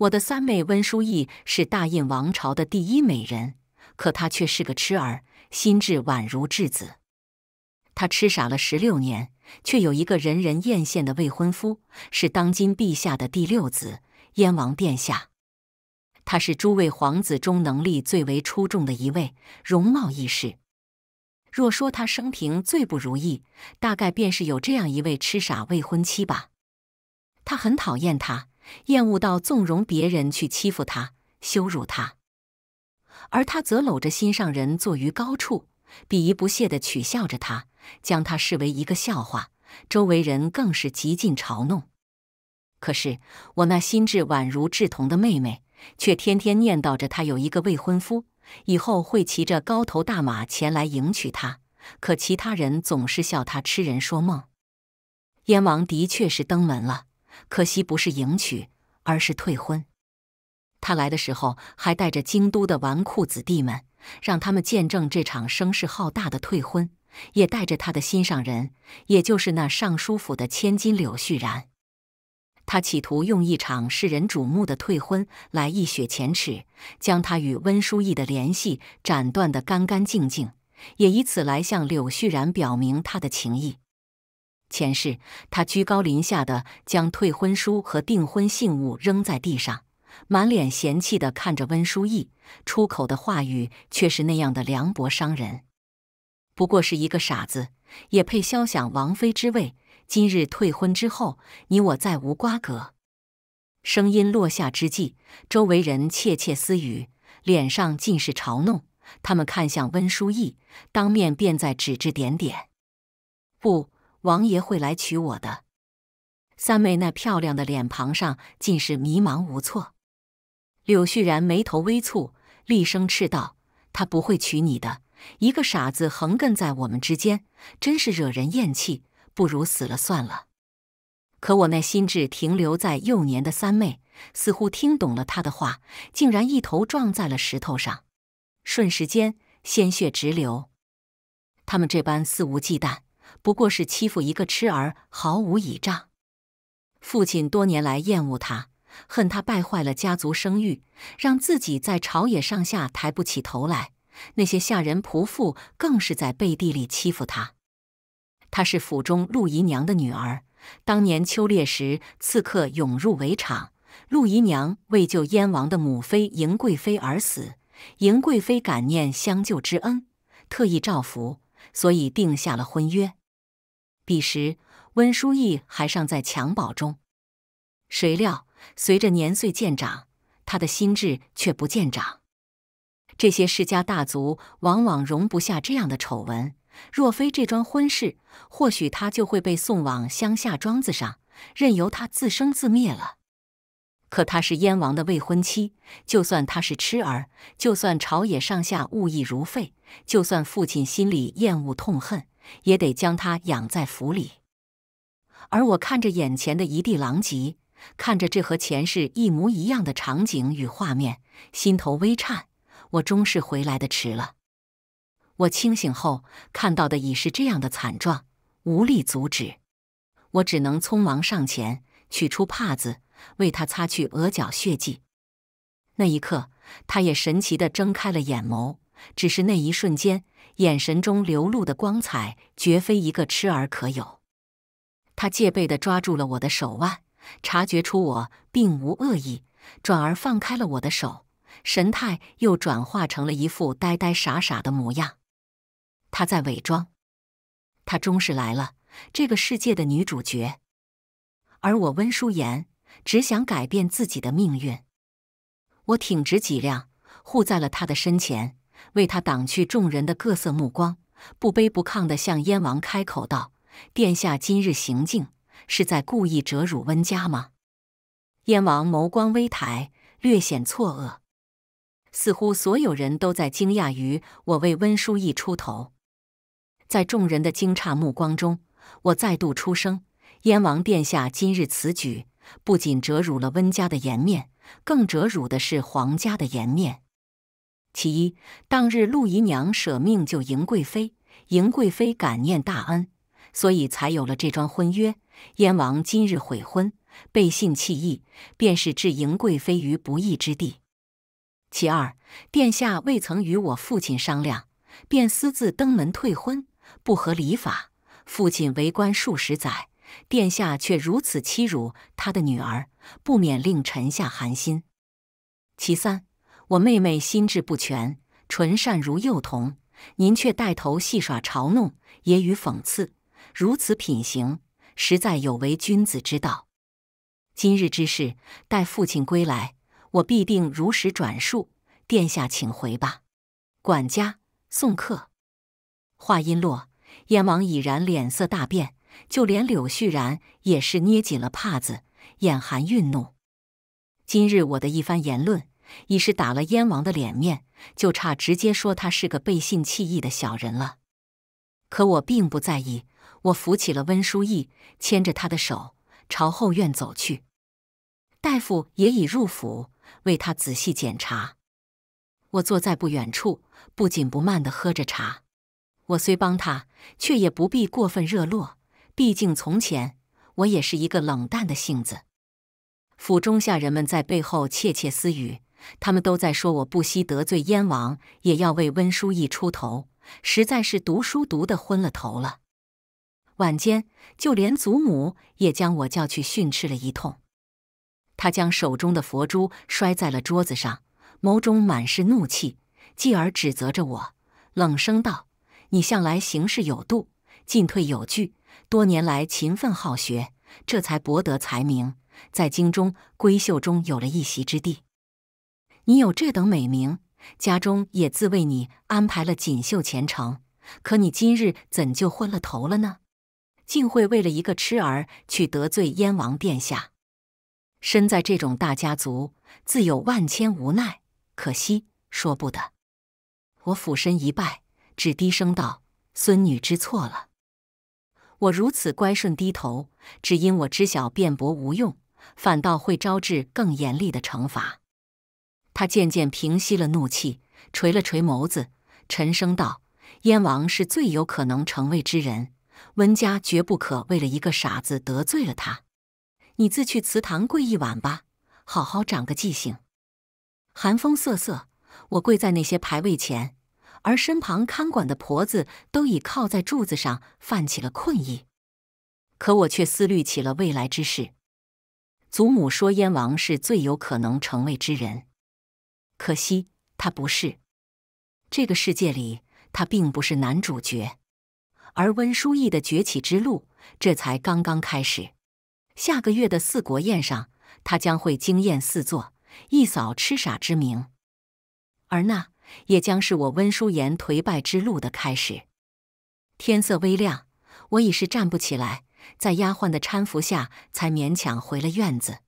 我的三妹温淑义是大胤王朝的第一美人，可她却是个痴儿，心智宛如稚子。她痴傻了十六年，却有一个人人艳羡的未婚夫，是当今陛下的第六子燕王殿下。他是诸位皇子中能力最为出众的一位，容貌亦是。若说他生平最不如意，大概便是有这样一位痴傻未婚妻吧。他很讨厌她。厌恶到纵容别人去欺负他、羞辱他，而他则搂着心上人坐于高处，鄙夷不屑地取笑着他，将他视为一个笑话。周围人更是极尽嘲弄。可是我那心智宛如稚童的妹妹，却天天念叨着她有一个未婚夫，以后会骑着高头大马前来迎娶她。可其他人总是笑她痴人说梦。燕王的确是登门了。可惜不是迎娶，而是退婚。他来的时候还带着京都的纨绔子弟们，让他们见证这场声势浩大的退婚，也带着他的心上人，也就是那尚书府的千金柳絮然。他企图用一场世人瞩目的退婚来一雪前耻，将他与温书义的联系斩断的干干净净，也以此来向柳絮然表明他的情意。前世，他居高临下的将退婚书和订婚信物扔在地上，满脸嫌弃的看着温书意，出口的话语却是那样的凉薄伤人。不过是一个傻子，也配肖想王妃之位。今日退婚之后，你我再无瓜葛。声音落下之际，周围人窃窃私语，脸上尽是嘲弄。他们看向温书意，当面便在指指点点。不。王爷会来娶我的。三妹那漂亮的脸庞上尽是迷茫无措。柳絮然眉头微蹙，厉声斥道：“他不会娶你的，一个傻子横亘在我们之间，真是惹人厌弃，不如死了算了。”可我那心智停留在幼年的三妹，似乎听懂了他的话，竟然一头撞在了石头上，瞬时间鲜血直流。他们这般肆无忌惮。不过是欺负一个痴儿，毫无倚仗。父亲多年来厌恶他，恨他败坏了家族声誉，让自己在朝野上下抬不起头来。那些下人仆妇更是在背地里欺负他。他是府中陆姨娘的女儿。当年秋猎时，刺客涌入围场，陆姨娘为救燕王的母妃赢贵妃而死。赢贵妃感念相救之恩，特意照拂，所以定下了婚约。彼时，温书义还尚在襁褓中。谁料，随着年岁渐长，他的心智却不见长。这些世家大族往往容不下这样的丑闻。若非这桩婚事，或许他就会被送往乡下庄子上，任由他自生自灭了。可他是燕王的未婚妻，就算他是痴儿，就算朝野上下物议如沸，就算父亲心里厌恶痛恨。也得将他养在府里，而我看着眼前的一地狼藉，看着这和前世一模一样的场景与画面，心头微颤。我终是回来的迟了。我清醒后看到的已是这样的惨状，无力阻止，我只能匆忙上前，取出帕子为他擦去额角血迹。那一刻，他也神奇的睁开了眼眸，只是那一瞬间。眼神中流露的光彩，绝非一个痴儿可有。他戒备的抓住了我的手腕，察觉出我并无恶意，转而放开了我的手，神态又转化成了一副呆呆傻傻的模样。他在伪装。他终是来了，这个世界的女主角。而我温舒妍只想改变自己的命运。我挺直脊梁，护在了他的身前。为他挡去众人的各色目光，不卑不亢地向燕王开口道：“殿下今日行径，是在故意折辱温家吗？”燕王眸光微抬，略显错愕，似乎所有人都在惊讶于我为温书义出头。在众人的惊诧目光中，我再度出声：“燕王殿下今日此举，不仅折辱了温家的颜面，更折辱的是皇家的颜面。”其一，当日陆姨娘舍命救迎贵妃，迎贵妃感念大恩，所以才有了这桩婚约。燕王今日悔婚，背信弃义，便是置迎贵妃于不义之地。其二，殿下未曾与我父亲商量，便私自登门退婚，不合礼法。父亲为官数十载，殿下却如此欺辱他的女儿，不免令臣下寒心。其三。我妹妹心智不全，纯善如幼童，您却带头戏耍嘲弄、揶揄讽刺，如此品行，实在有违君子之道。今日之事，待父亲归来，我必定如实转述。殿下，请回吧。管家送客。话音落，燕王已然脸色大变，就连柳絮然也是捏紧了帕子，眼含愠怒。今日我的一番言论。已是打了燕王的脸面，就差直接说他是个背信弃义的小人了。可我并不在意，我扶起了温书意，牵着他的手朝后院走去。大夫也已入府，为他仔细检查。我坐在不远处，不紧不慢地喝着茶。我虽帮他，却也不必过分热络，毕竟从前我也是一个冷淡的性子。府中下人们在背后窃窃私语。他们都在说我不惜得罪燕王也要为温书义出头，实在是读书读得昏了头了。晚间就连祖母也将我叫去训斥了一通，他将手中的佛珠摔在了桌子上，眸中满是怒气，继而指责着我，冷声道：“你向来行事有度，进退有据，多年来勤奋好学，这才博得才名，在京中闺秀中有了一席之地。”你有这等美名，家中也自为你安排了锦绣前程。可你今日怎就昏了头了呢？竟会为了一个痴儿去得罪燕王殿下？身在这种大家族，自有万千无奈。可惜，说不得。我俯身一拜，只低声道：“孙女知错了。”我如此乖顺低头，只因我知晓辩驳无用，反倒会招致更严厉的惩罚。他渐渐平息了怒气，垂了垂眸子，沉声道：“燕王是最有可能成为之人，温家绝不可为了一个傻子得罪了他。你自去祠堂跪一晚吧，好好长个记性。”寒风瑟瑟，我跪在那些牌位前，而身旁看管的婆子都已靠在柱子上泛起了困意，可我却思虑起了未来之事。祖母说：“燕王是最有可能成为之人。”可惜他不是这个世界里，他并不是男主角，而温书义的崛起之路这才刚刚开始。下个月的四国宴上，他将会惊艳四座，一扫痴傻之名，而那也将是我温书言颓败之路的开始。天色微亮，我已是站不起来，在丫鬟的搀扶下才勉强回了院子。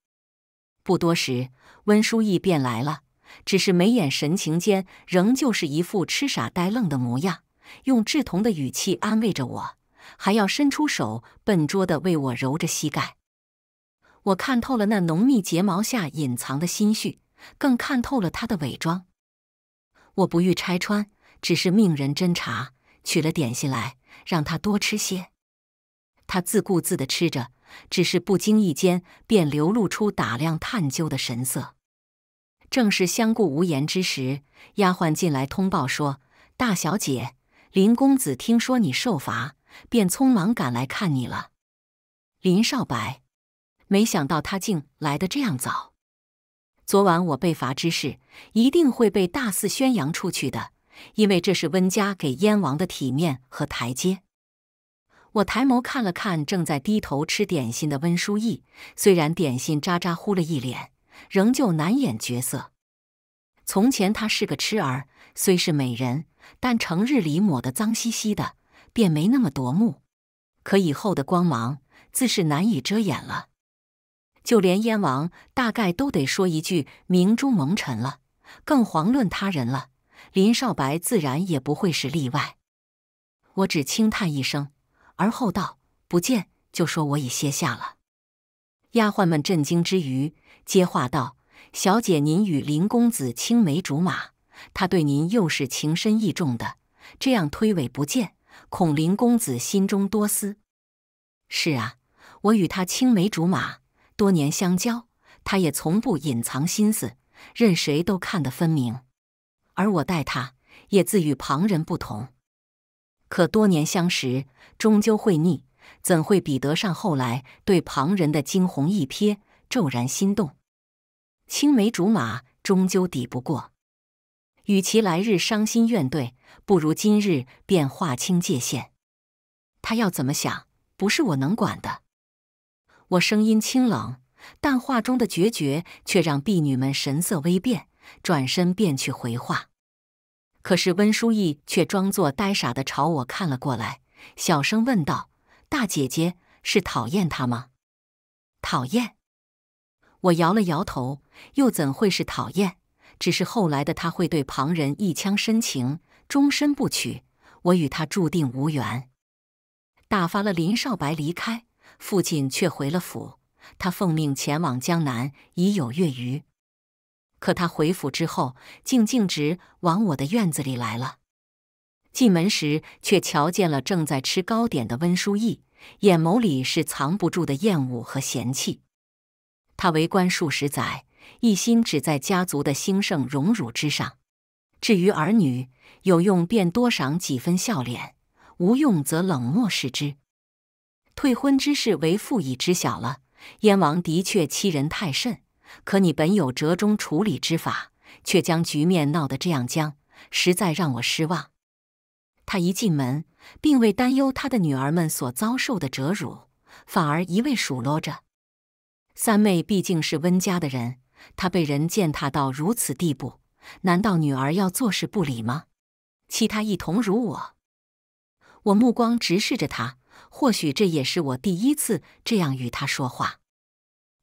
不多时，温书义便来了。只是眉眼神情间仍旧是一副痴傻呆愣的模样，用稚童的语气安慰着我，还要伸出手笨拙地为我揉着膝盖。我看透了那浓密睫毛下隐藏的心绪，更看透了他的伪装。我不欲拆穿，只是命人侦查，取了点心来让他多吃些。他自顾自地吃着，只是不经意间便流露出打量、探究的神色。正是相顾无言之时，丫鬟进来通报说：“大小姐，林公子听说你受罚，便匆忙赶来看你了。”林少白，没想到他竟来的这样早。昨晚我被罚之事，一定会被大肆宣扬出去的，因为这是温家给燕王的体面和台阶。我抬眸看了看正在低头吃点心的温书意，虽然点心渣渣糊了一脸。仍旧难掩绝色。从前她是个痴儿，虽是美人，但成日里抹得脏兮兮的，便没那么夺目。可以后的光芒自是难以遮掩了。就连燕王大概都得说一句“明珠蒙尘”了，更遑论他人了。林少白自然也不会是例外。我只轻叹一声，而后道：“不见，就说我已歇下了。”丫鬟们震惊之余。接话道：“小姐，您与林公子青梅竹马，他对您又是情深意重的。这样推诿不见，恐林公子心中多思。”“是啊，我与他青梅竹马，多年相交，他也从不隐藏心思，任谁都看得分明。而我待他也自与旁人不同。可多年相识，终究会腻，怎会比得上后来对旁人的惊鸿一瞥，骤然心动？”青梅竹马终究抵不过，与其来日伤心怨怼，不如今日便划清界限。他要怎么想，不是我能管的。我声音清冷，但话中的决绝却让婢女们神色微变，转身便去回话。可是温书意却装作呆傻的朝我看了过来，小声问道：“大姐姐是讨厌他吗？”讨厌。我摇了摇头，又怎会是讨厌？只是后来的他会对旁人一腔深情，终身不娶。我与他注定无缘。打发了林少白离开，父亲却回了府。他奉命前往江南已有月余，可他回府之后，竟径直往我的院子里来了。进门时，却瞧见了正在吃糕点的温书意，眼眸里是藏不住的厌恶和嫌弃。他为官数十载，一心只在家族的兴盛荣辱之上。至于儿女，有用便多赏几分笑脸，无用则冷漠视之。退婚之事，为父已知晓了。燕王的确欺人太甚，可你本有折中处理之法，却将局面闹得这样僵，实在让我失望。他一进门，并未担忧他的女儿们所遭受的折辱，反而一味数落着。三妹毕竟是温家的人，她被人践踏到如此地步，难道女儿要坐视不理吗？其他一同如我，我目光直视着他，或许这也是我第一次这样与他说话。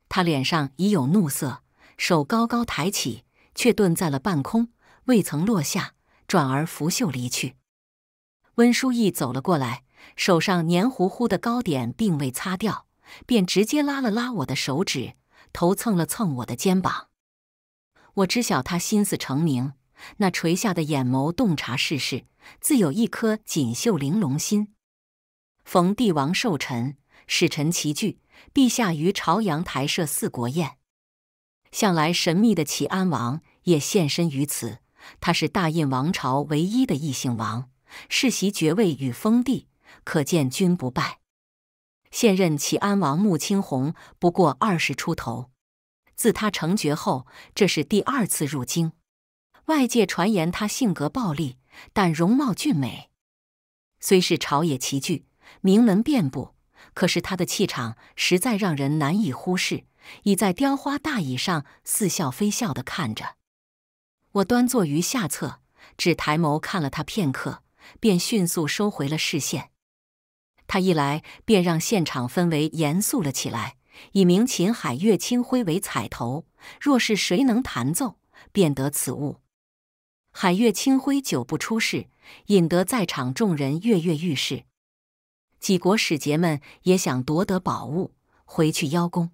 他脸上已有怒色，手高高抬起，却顿在了半空，未曾落下，转而拂袖离去。温书义走了过来，手上黏糊糊的糕点并未擦掉。便直接拉了拉我的手指，头蹭了蹭我的肩膀。我知晓他心思澄明，那垂下的眼眸洞察世事，自有一颗锦绣玲珑心。逢帝王寿辰，使臣齐聚，陛下于朝阳台设四国宴。向来神秘的齐安王也现身于此。他是大胤王朝唯一的异姓王，世袭爵位与封地，可见君不败。现任齐安王穆青鸿不过二十出头，自他成爵后，这是第二次入京。外界传言他性格暴戾，但容貌俊美。虽是朝野齐聚，名门遍布，可是他的气场实在让人难以忽视。倚在雕花大椅上，似笑非笑的看着我，端坐于下侧，只抬眸看了他片刻，便迅速收回了视线。他一来，便让现场氛围严肃了起来。以鸣琴海月清辉为彩头，若是谁能弹奏，便得此物。海月清辉久不出世，引得在场众人跃跃欲试。几国使节们也想夺得宝物，回去邀功。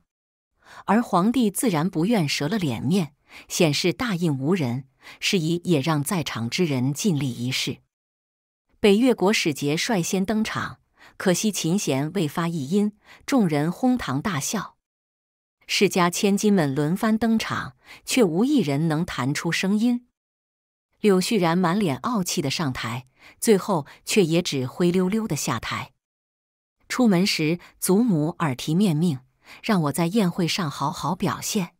而皇帝自然不愿折了脸面，显示大印无人，是以也让在场之人尽力一试。北越国使节率先登场。可惜琴弦未发一音，众人哄堂大笑。世家千金们轮番登场，却无一人能弹出声音。柳絮然满脸傲气的上台，最后却也只灰溜溜的下台。出门时，祖母耳提面命，让我在宴会上好好表现。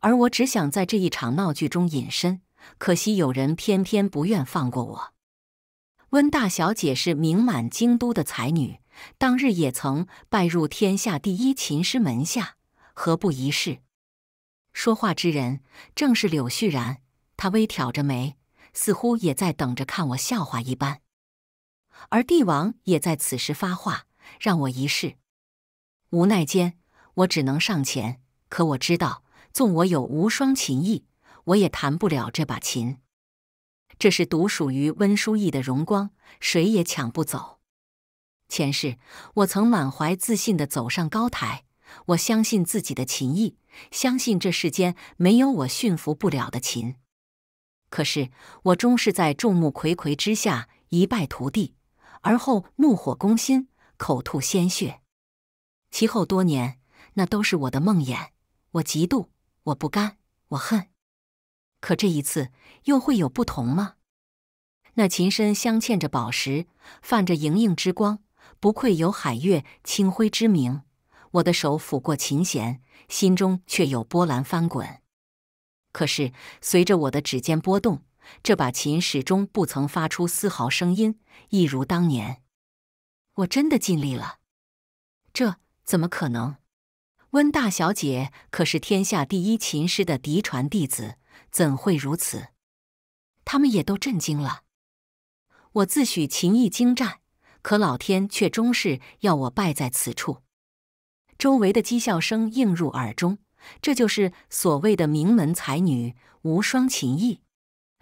而我只想在这一场闹剧中隐身，可惜有人偏偏不愿放过我。温大小姐是名满京都的才女，当日也曾拜入天下第一琴师门下，何不一试？说话之人正是柳絮然，他微挑着眉，似乎也在等着看我笑话一般。而帝王也在此时发话，让我一试。无奈间，我只能上前，可我知道，纵我有无双琴艺，我也弹不了这把琴。这是独属于温书义的荣光，谁也抢不走。前世我曾满怀自信的走上高台，我相信自己的琴艺，相信这世间没有我驯服不了的琴。可是我终是在众目睽睽之下一败涂地，而后怒火攻心，口吐鲜血。其后多年，那都是我的梦魇。我嫉妒，我不甘，我恨。可这一次又会有不同吗？那琴身镶嵌着宝石，泛着莹莹之光，不愧有“海月清辉”之名。我的手抚过琴弦，心中却有波澜翻滚。可是随着我的指尖波动，这把琴始终不曾发出丝毫声音，一如当年。我真的尽力了，这怎么可能？温大小姐可是天下第一琴师的嫡传弟子。怎会如此？他们也都震惊了。我自诩琴艺精湛，可老天却终是要我败在此处。周围的讥笑声映入耳中，这就是所谓的名门才女，无双琴艺，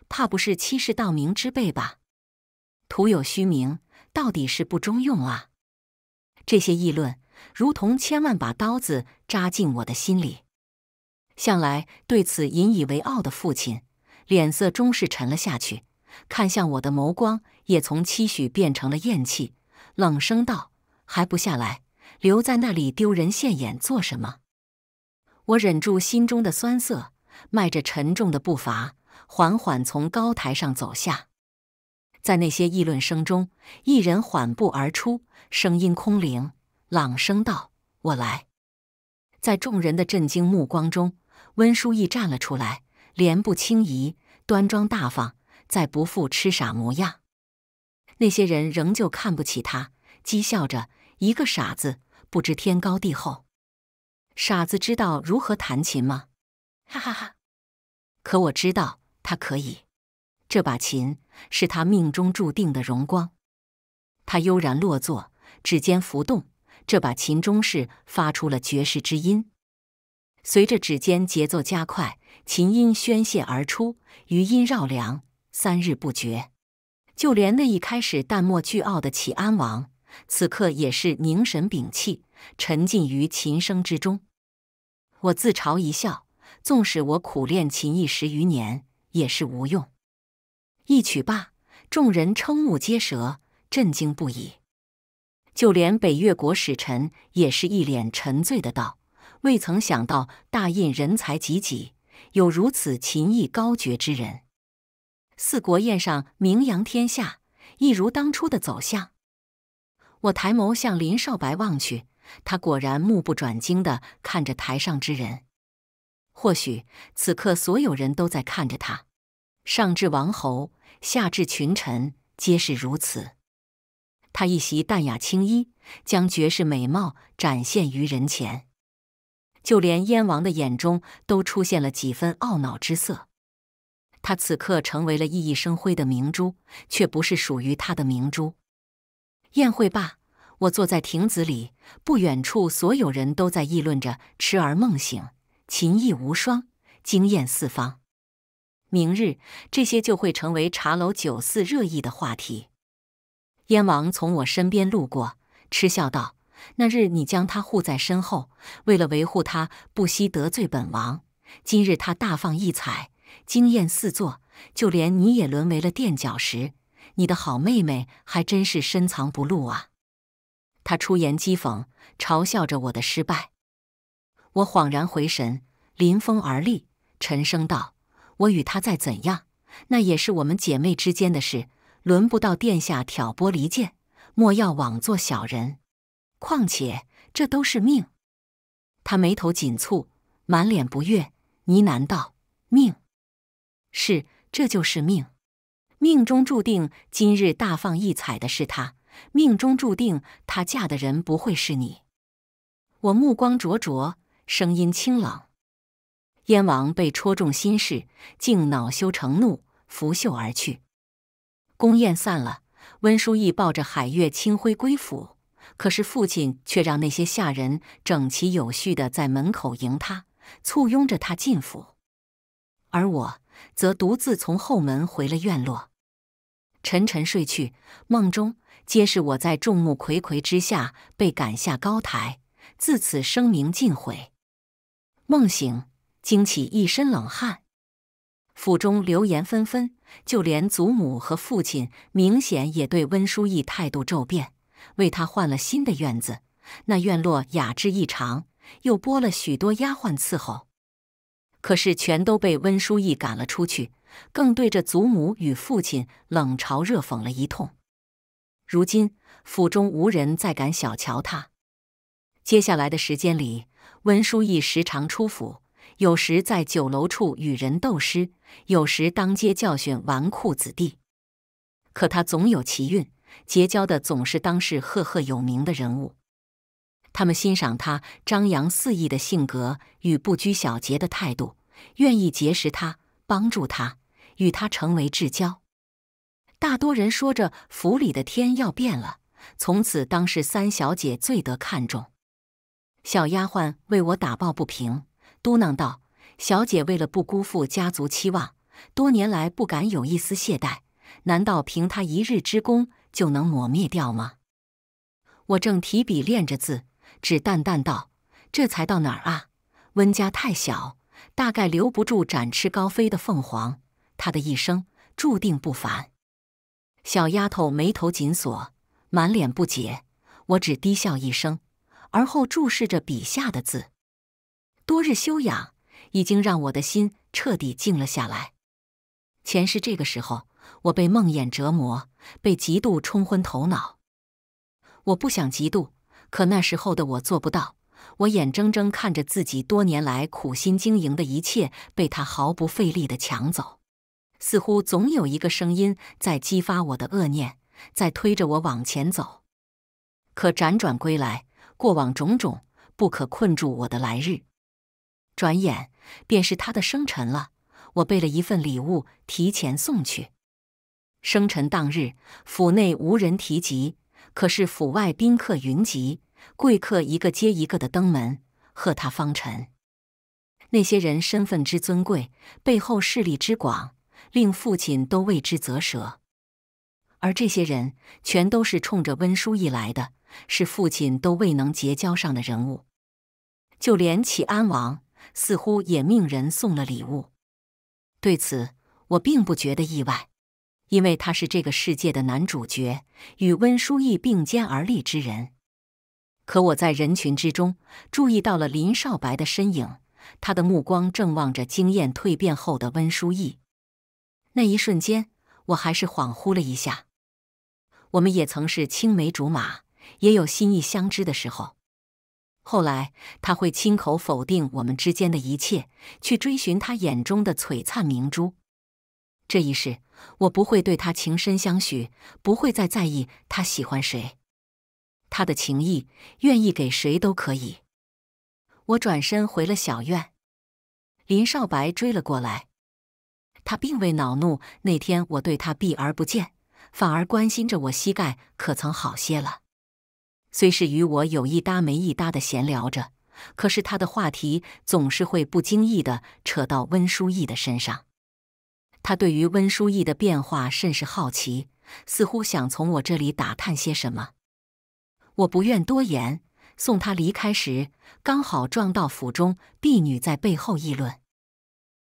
怕不是欺世盗名之辈吧？徒有虚名，到底是不中用啊！这些议论如同千万把刀子扎进我的心里。向来对此引以为傲的父亲，脸色终是沉了下去，看向我的眸光也从期许变成了厌弃，冷声道：“还不下来，留在那里丢人现眼做什么？”我忍住心中的酸涩，迈着沉重的步伐，缓缓从高台上走下，在那些议论声中，一人缓步而出，声音空灵，朗声道：“我来。”在众人的震惊目光中。温书易站了出来，脸不轻移，端庄大方，再不复痴傻模样。那些人仍旧看不起他，讥笑着：“一个傻子，不知天高地厚。傻子知道如何弹琴吗？”哈哈哈！可我知道，他可以。这把琴是他命中注定的荣光。他悠然落座，指尖浮动，这把琴中是发出了绝世之音。随着指尖节奏加快，琴音宣泄而出，余音绕梁，三日不绝。就连那一开始淡漠倨傲的启安王，此刻也是凝神屏气，沉浸于琴声之中。我自嘲一笑，纵使我苦练琴艺十余年，也是无用。一曲罢，众人瞠目结舌，震惊不已。就连北越国使臣也是一脸沉醉的道。未曾想到，大胤人才济济，有如此琴艺高绝之人。四国宴上名扬天下，一如当初的走向。我抬眸向林少白望去，他果然目不转睛地看着台上之人。或许此刻所有人都在看着他，上至王侯，下至群臣，皆是如此。他一袭淡雅青衣，将绝世美貌展现于人前。就连燕王的眼中都出现了几分懊恼之色。他此刻成为了熠熠生辉的明珠，却不是属于他的明珠。宴会罢，我坐在亭子里，不远处所有人都在议论着痴儿梦醒，琴艺无双，惊艳四方。明日，这些就会成为茶楼酒肆热议的话题。燕王从我身边路过，嗤笑道。那日你将她护在身后，为了维护她不惜得罪本王。今日她大放异彩，惊艳四座，就连你也沦为了垫脚石。你的好妹妹还真是深藏不露啊！他出言讥讽，嘲笑着我的失败。我恍然回神，临风而立，沉声道：“我与她再怎样，那也是我们姐妹之间的事，轮不到殿下挑拨离间。莫要枉做小人。”况且这都是命。他眉头紧蹙，满脸不悦，呢喃道：“命是，这就是命。命中注定今日大放异彩的是他，命中注定他嫁的人不会是你。”我目光灼灼，声音清冷。燕王被戳中心事，竟恼羞成怒，拂袖而去。宫宴散了，温书义抱着海月清辉归府。可是父亲却让那些下人整齐有序的在门口迎他，簇拥着他进府，而我则独自从后门回了院落，沉沉睡去。梦中皆是我在众目睽睽之下被赶下高台，自此声名尽毁。梦醒惊起一身冷汗，府中流言纷纷，就连祖母和父亲明显也对温书义态度骤变。为他换了新的院子，那院落雅致异常，又拨了许多丫鬟伺候，可是全都被温书义赶了出去，更对着祖母与父亲冷嘲热讽了一通。如今府中无人再敢小瞧他。接下来的时间里，温书义时常出府，有时在酒楼处与人斗诗，有时当街教训纨绔子弟，可他总有奇运。结交的总是当世赫赫有名的人物，他们欣赏他张扬肆意的性格与不拘小节的态度，愿意结识他，帮助他，与他成为至交。大多人说着，府里的天要变了。从此，当世三小姐最得看重。小丫鬟为我打抱不平，嘟囔道：“小姐为了不辜负家族期望，多年来不敢有一丝懈怠。难道凭她一日之功？”就能抹灭掉吗？我正提笔练着字，只淡淡道：“这才到哪儿啊？温家太小，大概留不住展翅高飞的凤凰。他的一生注定不凡。”小丫头眉头紧锁，满脸不解。我只低笑一声，而后注视着笔下的字。多日修养，已经让我的心彻底静了下来。前世这个时候。我被梦魇折磨，被嫉妒冲昏头脑。我不想嫉妒，可那时候的我做不到。我眼睁睁看着自己多年来苦心经营的一切被他毫不费力地抢走。似乎总有一个声音在激发我的恶念，在推着我往前走。可辗转归来，过往种种不可困住我的来日。转眼便是他的生辰了，我备了一份礼物，提前送去。生辰当日，府内无人提及，可是府外宾客云集，贵客一个接一个的登门贺他方辰。那些人身份之尊贵，背后势力之广，令父亲都为之啧舌。而这些人全都是冲着温书义来的，是父亲都未能结交上的人物。就连齐安王，似乎也命人送了礼物。对此，我并不觉得意外。因为他是这个世界的男主角，与温书逸并肩而立之人。可我在人群之中注意到了林少白的身影，他的目光正望着经验蜕变后的温书逸。那一瞬间，我还是恍惚了一下。我们也曾是青梅竹马，也有心意相知的时候。后来，他会亲口否定我们之间的一切，去追寻他眼中的璀璨明珠。这一世。我不会对他情深相许，不会再在意他喜欢谁，他的情意愿意给谁都可以。我转身回了小院，林少白追了过来。他并未恼怒那天我对他避而不见，反而关心着我膝盖可曾好些了。虽是与我有一搭没一搭的闲聊着，可是他的话题总是会不经意的扯到温书意的身上。他对于温书义的变化甚是好奇，似乎想从我这里打探些什么。我不愿多言，送他离开时，刚好撞到府中婢女在背后议论。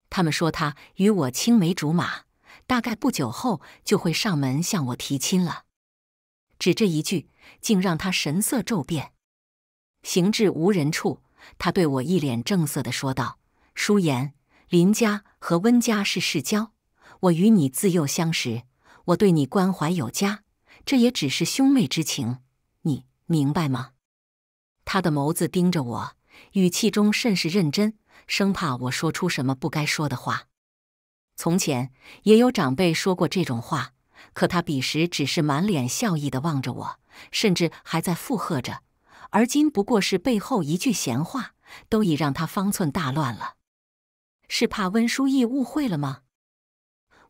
他们说他与我青梅竹马，大概不久后就会上门向我提亲了。只这一句，竟让他神色骤变。行至无人处，他对我一脸正色地说道：“舒言，林家和温家是世交。”我与你自幼相识，我对你关怀有加，这也只是兄妹之情，你明白吗？他的眸子盯着我，语气中甚是认真，生怕我说出什么不该说的话。从前也有长辈说过这种话，可他彼时只是满脸笑意的望着我，甚至还在附和着。而今不过是背后一句闲话，都已让他方寸大乱了。是怕温书意误会了吗？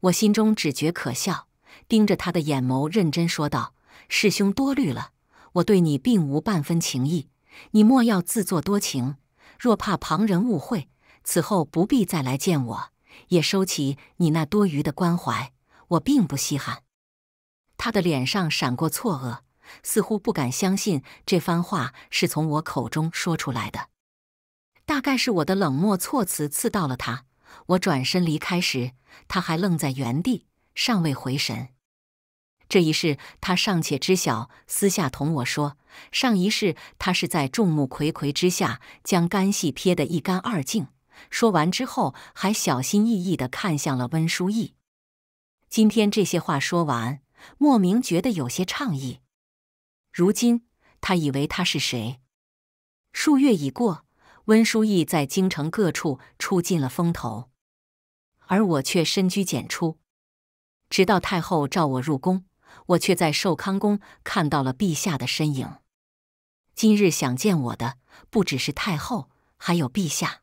我心中只觉可笑，盯着他的眼眸，认真说道：“师兄多虑了，我对你并无半分情意，你莫要自作多情。若怕旁人误会，此后不必再来见我，也收起你那多余的关怀，我并不稀罕。”他的脸上闪过错愕，似乎不敢相信这番话是从我口中说出来的，大概是我的冷漠措辞刺到了他。我转身离开时，他还愣在原地，尚未回神。这一世他尚且知晓，私下同我说，上一世他是在众目睽睽之下将干系撇得一干二净。说完之后，还小心翼翼地看向了温书意。今天这些话说完，莫名觉得有些诧异。如今他以为他是谁？数月已过。温淑义在京城各处出尽了风头，而我却深居简出。直到太后召我入宫，我却在寿康宫看到了陛下的身影。今日想见我的不只是太后，还有陛下。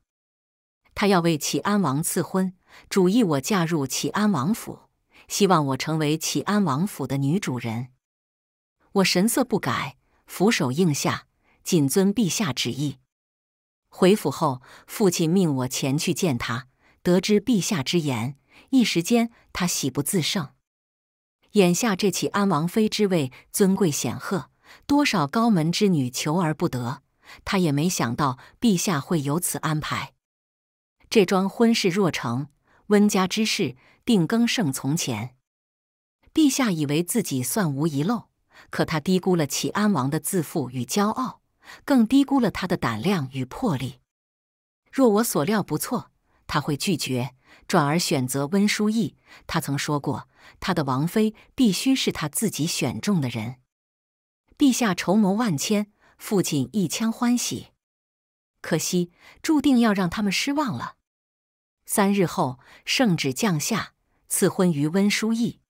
他要为启安王赐婚，主意我嫁入启安王府，希望我成为启安王府的女主人。我神色不改，俯首应下，谨遵陛下旨意。回府后，父亲命我前去见他。得知陛下之言，一时间他喜不自胜。眼下这起安王妃之位尊贵显赫，多少高门之女求而不得。他也没想到陛下会有此安排。这桩婚事若成，温家之事定更胜从前。陛下以为自己算无遗漏，可他低估了启安王的自负与骄傲。更低估了他的胆量与魄力。若我所料不错，他会拒绝，转而选择温书意。他曾说过，他的王妃必须是他自己选中的人。陛下筹谋万千，父亲一腔欢喜，可惜注定要让他们失望了。三日后，圣旨降下，赐婚于温书意，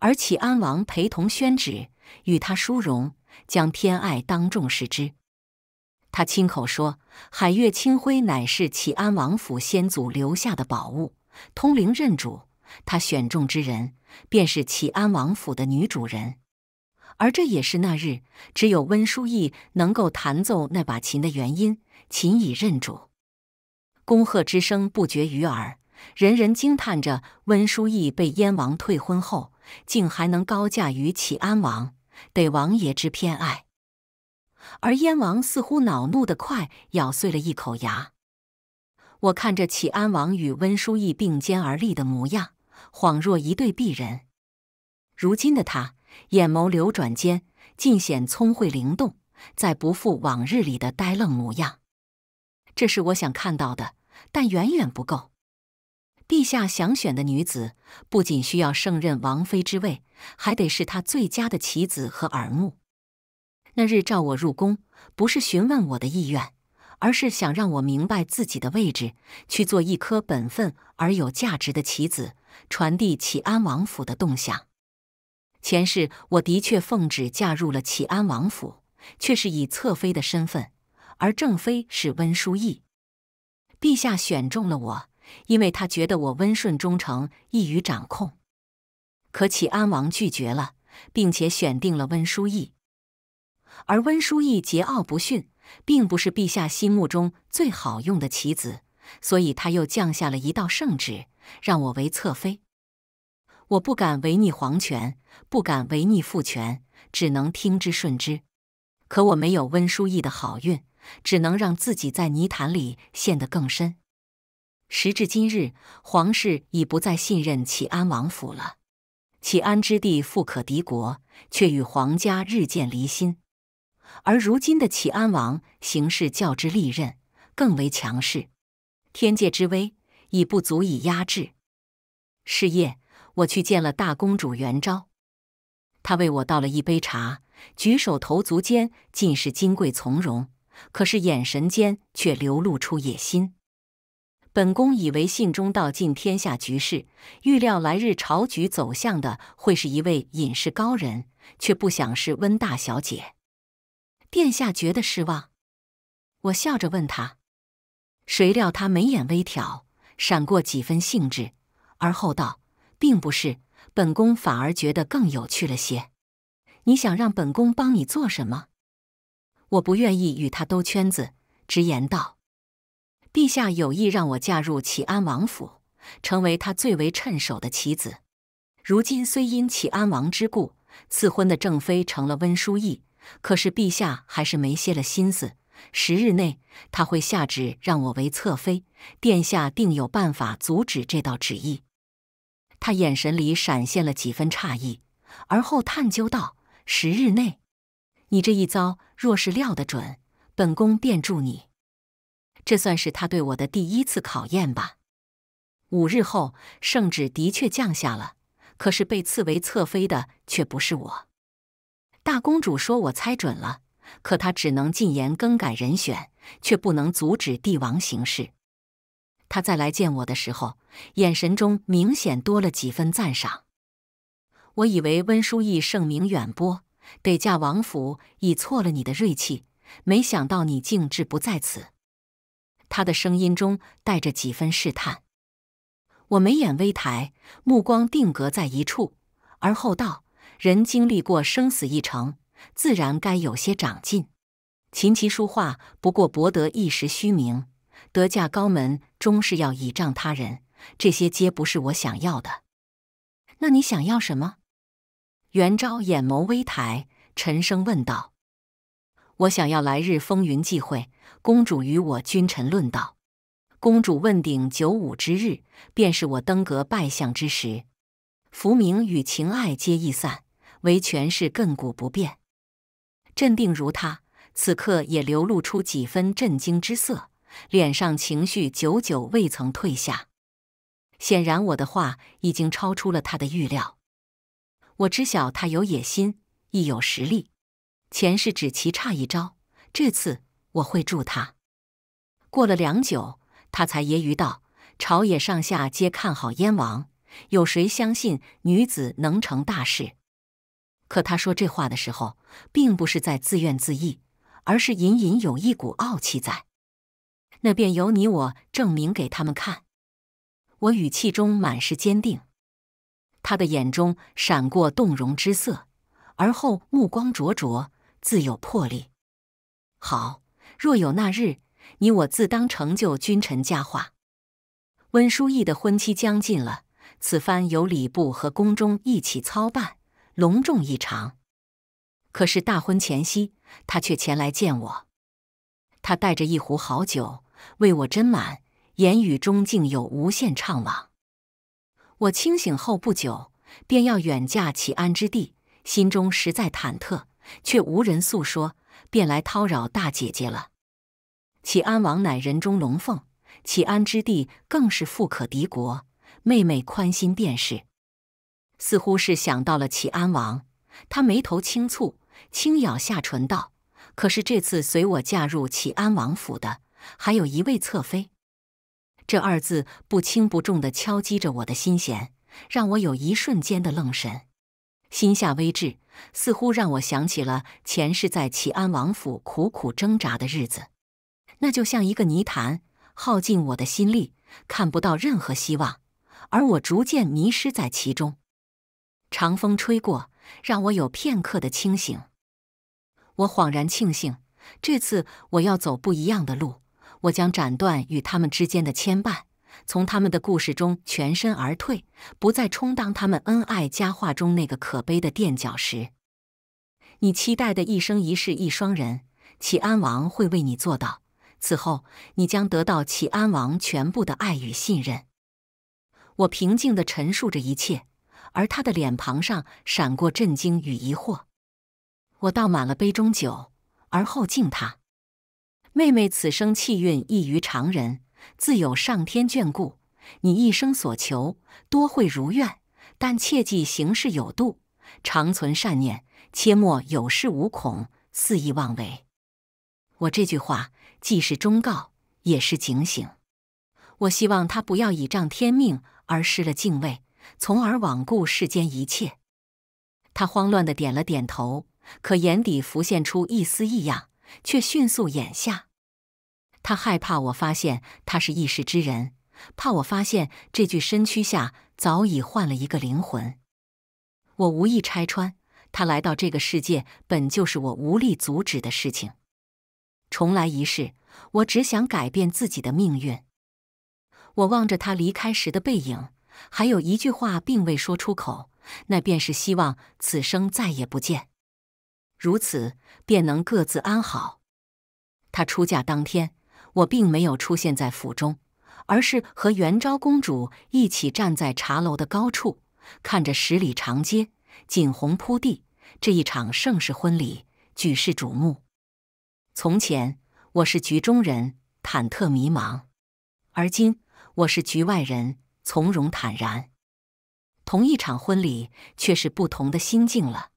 而启安王陪同宣旨，与他殊荣。将偏爱当众视之。他亲口说：“海月清辉乃是启安王府先祖留下的宝物，通灵认主。他选中之人，便是启安王府的女主人。而这也是那日只有温书意能够弹奏那把琴的原因。琴已认主，恭贺之声不绝于耳，人人惊叹着温书意被燕王退婚后，竟还能高嫁于启安王。”得王爷之偏爱，而燕王似乎恼怒的快咬碎了一口牙。我看着启安王与温书义并肩而立的模样，恍若一对璧人。如今的他，眼眸流转间尽显聪慧灵动，再不复往日里的呆愣模样。这是我想看到的，但远远不够。陛下想选的女子，不仅需要胜任王妃之位，还得是他最佳的棋子和耳目。那日召我入宫，不是询问我的意愿，而是想让我明白自己的位置，去做一颗本分而有价值的棋子，传递启安王府的动向。前世我的确奉旨嫁入了启安王府，却是以侧妃的身份，而正妃是温淑意。陛下选中了我。因为他觉得我温顺忠诚，易于掌控。可启安王拒绝了，并且选定了温淑义。而温淑义桀骜不驯，并不是陛下心目中最好用的棋子，所以他又降下了一道圣旨，让我为侧妃。我不敢违逆皇权，不敢违逆父权，只能听之顺之。可我没有温淑义的好运，只能让自己在泥潭里陷得更深。时至今日，皇室已不再信任启安王府了。启安之地富可敌国，却与皇家日渐离心。而如今的启安王行事较之利刃，更为强势，天界之威已不足以压制。是夜，我去见了大公主元昭，她为我倒了一杯茶，举手投足间尽是金贵从容，可是眼神间却流露出野心。本宫以为信中道尽天下局势，预料来日朝局走向的会是一位隐士高人，却不想是温大小姐。殿下觉得失望，我笑着问他。谁料他眉眼微挑，闪过几分兴致，而后道：“并不是，本宫反而觉得更有趣了些。你想让本宫帮你做什么？”我不愿意与他兜圈子，直言道。陛下有意让我嫁入启安王府，成为他最为趁手的棋子。如今虽因启安王之故，赐婚的正妃成了温淑仪，可是陛下还是没歇了心思。十日内，他会下旨让我为侧妃。殿下定有办法阻止这道旨意。他眼神里闪现了几分诧异，而后探究道：“十日内，你这一遭若是料得准，本宫便助你。”这算是他对我的第一次考验吧。五日后，圣旨的确降下了，可是被赐为侧妃的却不是我。大公主说：“我猜准了。”可她只能进言更改人选，却不能阻止帝王行事。她再来见我的时候，眼神中明显多了几分赞赏。我以为温书义盛名远播，得嫁王府已挫了你的锐气，没想到你竟志不在此。他的声音中带着几分试探，我眉眼微抬，目光定格在一处，而后道：“人经历过生死一程，自然该有些长进。琴棋书画不过博得一时虚名，得嫁高门终是要倚仗他人，这些皆不是我想要的。那你想要什么？”元昭眼眸微抬，沉声问道。我想要来日风云际会，公主与我君臣论道。公主问鼎九五之日，便是我登阁拜相之时。浮名与情爱皆易散，唯权势亘古不变。镇定如他，此刻也流露出几分震惊之色，脸上情绪久久未曾褪下。显然，我的话已经超出了他的预料。我知晓他有野心，亦有实力。前世只棋差一招，这次我会助他。过了良久，他才揶揄道：“朝野上下皆看好燕王，有谁相信女子能成大事？”可他说这话的时候，并不是在自怨自艾，而是隐隐有一股傲气在。那便由你我证明给他们看。我语气中满是坚定。他的眼中闪过动容之色，而后目光灼灼。自有魄力，好。若有那日，你我自当成就君臣佳话。温书义的婚期将近了，此番由礼部和宫中一起操办，隆重异常。可是大婚前夕，他却前来见我。他带着一壶好酒，为我斟满，言语中竟有无限怅惘。我清醒后不久，便要远嫁启安之地，心中实在忐忑。却无人诉说，便来叨扰大姐姐了。启安王乃人中龙凤，启安之地更是富可敌国。妹妹宽心便是。似乎是想到了启安王，他眉头轻蹙，轻咬下唇道：“可是这次随我嫁入启安王府的，还有一位侧妃。”这二字不轻不重的敲击着我的心弦，让我有一瞬间的愣神，心下微滞。似乎让我想起了前世在齐安王府苦苦挣扎的日子，那就像一个泥潭，耗尽我的心力，看不到任何希望，而我逐渐迷失在其中。长风吹过，让我有片刻的清醒。我恍然庆幸，这次我要走不一样的路，我将斩断与他们之间的牵绊。从他们的故事中全身而退，不再充当他们恩爱佳话中那个可悲的垫脚石。你期待的一生一世一双人，齐安王会为你做到。此后，你将得到齐安王全部的爱与信任。我平静地陈述着一切，而他的脸庞上闪过震惊与疑惑。我倒满了杯中酒，而后敬他。妹妹，此生气运异于常人。自有上天眷顾，你一生所求多会如愿，但切记行事有度，常存善念，切莫有恃无恐，肆意妄为。我这句话既是忠告，也是警醒。我希望他不要倚仗天命而失了敬畏，从而罔顾世间一切。他慌乱地点了点头，可眼底浮现出一丝异样，却迅速眼下。他害怕我发现他是一时之人，怕我发现这具身躯下早已换了一个灵魂。我无意拆穿，他来到这个世界本就是我无力阻止的事情。重来一世，我只想改变自己的命运。我望着他离开时的背影，还有一句话并未说出口，那便是希望此生再也不见，如此便能各自安好。他出嫁当天。我并没有出现在府中，而是和元昭公主一起站在茶楼的高处，看着十里长街锦红铺地这一场盛世婚礼，举世瞩目。从前我是局中人，忐忑迷茫；而今我是局外人，从容坦然。同一场婚礼，却是不同的心境了。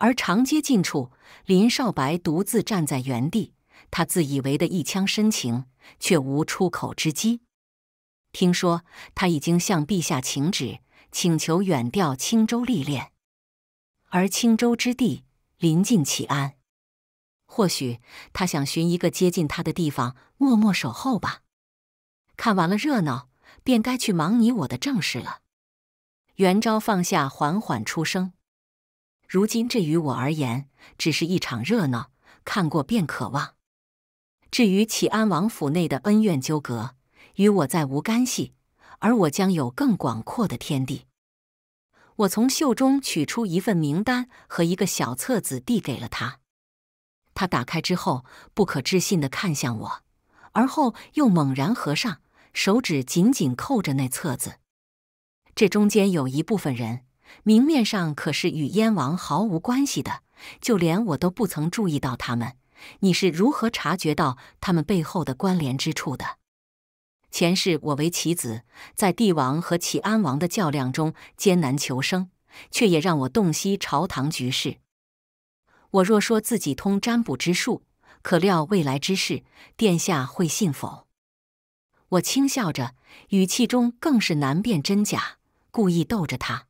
而长街近处，林少白独自站在原地。他自以为的一腔深情，却无出口之机。听说他已经向陛下请旨，请求远调青州历练，而青州之地临近启安，或许他想寻一个接近他的地方，默默守候吧。看完了热闹，便该去忙你我的正事了。元昭放下，缓缓出声：“如今这于我而言，只是一场热闹，看过便可望。”至于启安王府内的恩怨纠葛，与我再无干系，而我将有更广阔的天地。我从袖中取出一份名单和一个小册子，递给了他。他打开之后，不可置信地看向我，而后又猛然合上，手指紧紧扣着那册子。这中间有一部分人，明面上可是与燕王毫无关系的，就连我都不曾注意到他们。你是如何察觉到他们背后的关联之处的？前世我为棋子，在帝王和齐安王的较量中艰难求生，却也让我洞悉朝堂局势。我若说自己通占卜之术，可料未来之事，殿下会信否？我轻笑着，语气中更是难辨真假，故意逗着他。